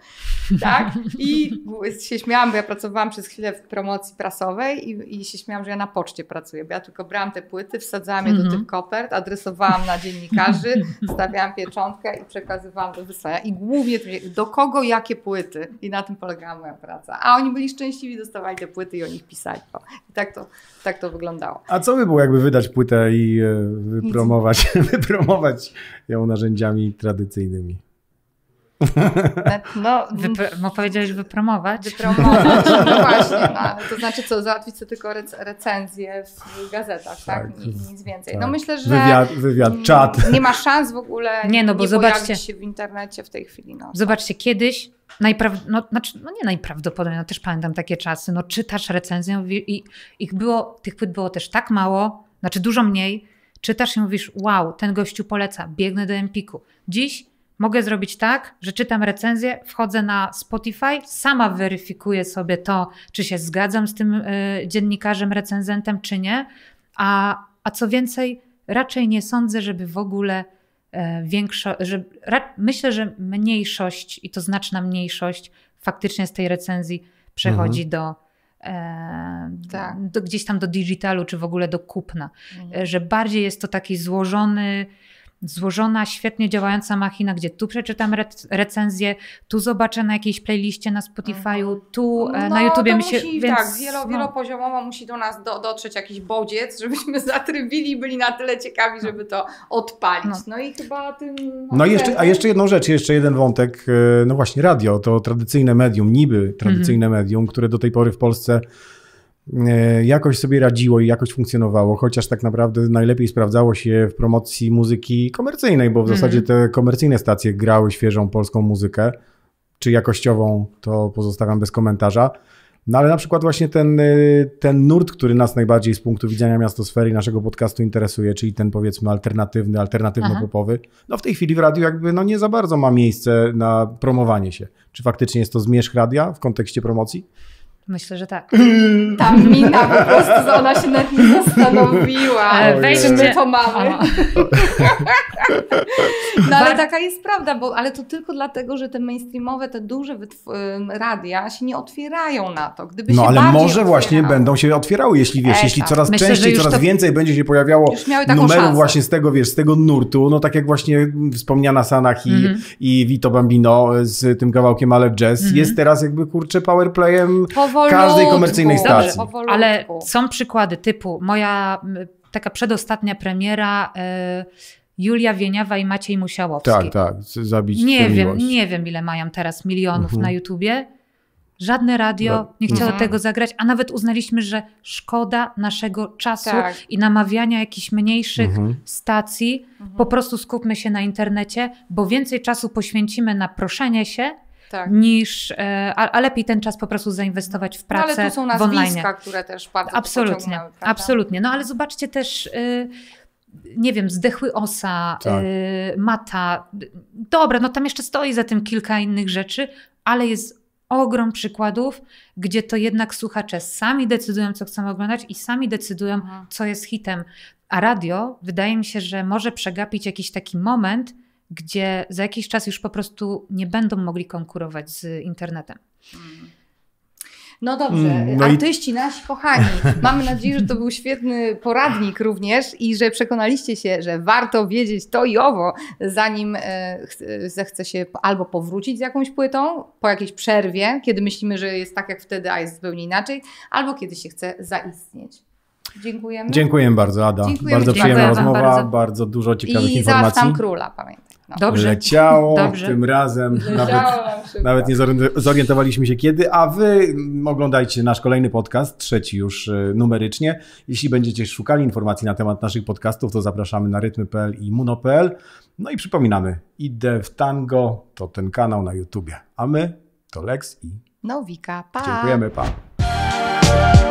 tak? I się śmiałam, bo ja pracowałam przez chwilę w promocji prasowej i, i się śmiałam, że ja na poczcie pracuję, bo ja tylko brałam te płyty, wsadzałam je do mhm. tych kopert, adresowałam na dziennikarzy, stawiałam pieczątkę i przekazywałam do wysłania. I głównie do kogo jakie płyty i na tym polegała moja praca. A oni byli szczęśliwi, dostawali te płyty i o nich pisali. I tak to, tak to wyglądało. A co by było, jakby wydać płytę i e, wypromować, wypromować ją narzędziami tradycyjnymi? Tak, no, Wypr- no mm. powiedziałeś wypromować. Wypromować, no właśnie. No, to znaczy co, załatwić sobie tylko rec- recenzję w gazetach, tak? tak? I, nic więcej. No tak. No myślę, że wywiad, wywiad mm, czat. Nie ma szans w ogóle nie, no, bo nie zobaczcie, się w internecie w tej chwili. No. Zobaczcie, kiedyś najpraw- no, znaczy, no nie najprawdopodobniej, no też pamiętam takie czasy, no czytasz recenzję i ich było, tych płyt było też tak mało, znaczy dużo mniej, czytasz i mówisz, wow, ten gościu poleca, biegnę do Empiku. Dziś Mogę zrobić tak, że czytam recenzję, wchodzę na Spotify, sama weryfikuję sobie to, czy się zgadzam z tym y, dziennikarzem, recenzentem, czy nie. A, a co więcej, raczej nie sądzę, żeby w ogóle y, e, większość, że, ra, myślę, że mniejszość, i to znaczna mniejszość, faktycznie z tej recenzji przechodzi mhm. do e, tak. Do, gdzieś tam do digitalu, czy w ogóle do kupna. Mhm. Że bardziej jest to taki złożony złożona, świetnie działająca machina, gdzie tu przeczytam rec recenzję, tu zobaczę na jakiejś playliście na Spotify'u, mhm. tu e, no, na YouTubie mi się... Musi, więc, tak, wielo, no. wielopoziomowo musi do nas do, dotrzeć jakiś bodziec, żebyśmy zatrybili i byli na tyle ciekawi, żeby to odpalić. No, no i chyba tym... No i jeszcze, a jeszcze jedną rzecz, jeszcze jeden wątek, e, no właśnie radio, to tradycyjne medium, niby tradycyjne mhm. medium, które do tej pory w Polsce E, jakoś sobie radziło i jakoś funkcjonowało, chociaż tak naprawdę najlepiej sprawdzało się w promocji muzyki komercyjnej, bo w mhm. zasadzie te komercyjne stacje grały świeżą polską muzykę, czy jakościową, to pozostawiam bez komentarza. No ale na przykład właśnie ten, e, ten nurt, który nas najbardziej z punktu widzenia miastosfery i naszego podcastu interesuje, czyli ten powiedzmy alternatywny, alternatywno-popowy, no w tej chwili w radiu jakby no nie za bardzo ma miejsce na promowanie się. Czy faktycznie jest to zmierzch radia w kontekście promocji? Myślę, że tak. Ta mina po prostu, ona się nad nim zastanowiła. Wejdźmy czy my to mamy. no ale taka jest prawda, bo, ale to tylko dlatego, że te mainstreamowe, te duże radia się nie otwierają na to. Gdyby no ale może otwierały. właśnie będą się otwierały, jeśli wiesz, e, jeśli tak. coraz Myślę, częściej, coraz to... więcej będzie się pojawiało numerów szansę. właśnie z tego, wiesz, z tego nurtu, no tak jak właśnie wspomniana Sanach i, mm. i Vito Bambino z tym kawałkiem Ale Jazz mm. jest teraz jakby, kurczę, powerplayem każdej komercyjnej stacji. Dobrze, ale są przykłady typu moja taka przedostatnia premiera y, Julia Wieniawa i Maciej Musiałowski. Tak, tak, zabić Nie wiem, miłość. nie wiem ile mają teraz milionów mhm. na YouTubie. Żadne radio no. nie chciało mhm. tego zagrać, a nawet uznaliśmy, że szkoda naszego czasu tak. i namawiania jakichś mniejszych mhm. stacji. Mhm. Po prostu skupmy się na internecie, bo więcej czasu poświęcimy na proszenie się, tak. niż, e, a, a, lepiej ten czas po prostu zainwestować w pracę no, ale tu są nazwiska, które też bardzo Absolutnie, absolutnie. No ale zobaczcie też... Y, nie wiem, zdechły osa, tak. y, mata. Dobra, no tam jeszcze stoi za tym kilka innych rzeczy, ale jest ogrom przykładów, gdzie to jednak słuchacze sami decydują, co chcą oglądać i sami decydują, mhm. co jest hitem. A radio, wydaje mi się, że może przegapić jakiś taki moment, gdzie za jakiś czas już po prostu nie będą mogli konkurować z internetem. No dobrze, mm, no artyści i... nasi kochani, mamy nadzieję, że to był świetny poradnik również i że przekonaliście się, że warto wiedzieć to i owo, zanim e, zechce się albo powrócić z jakąś płytą po jakiejś przerwie, kiedy myślimy, że jest tak jak wtedy, a jest zupełnie inaczej, albo kiedy się chce zaistnieć. Dziękujemy. Dziękuję bardzo, Ada. Dziękujemy bardzo przyjemna rozmowa, bardzo. bardzo. dużo ciekawych I informacji. I króla, pamiętaj. No. Dobrze. Leciało Dobrze. tym razem. Nawet, nawet, nie zorientowaliśmy się kiedy, a wy oglądajcie nasz kolejny podcast, trzeci już y, numerycznie. Jeśli będziecie szukali informacji na temat naszych podcastów, to zapraszamy na rytmy.pl i muno.pl. No i przypominamy, idę w tango, to ten kanał na YouTubie. A my to Lex i Nowika. Pa. Dziękujemy, pa.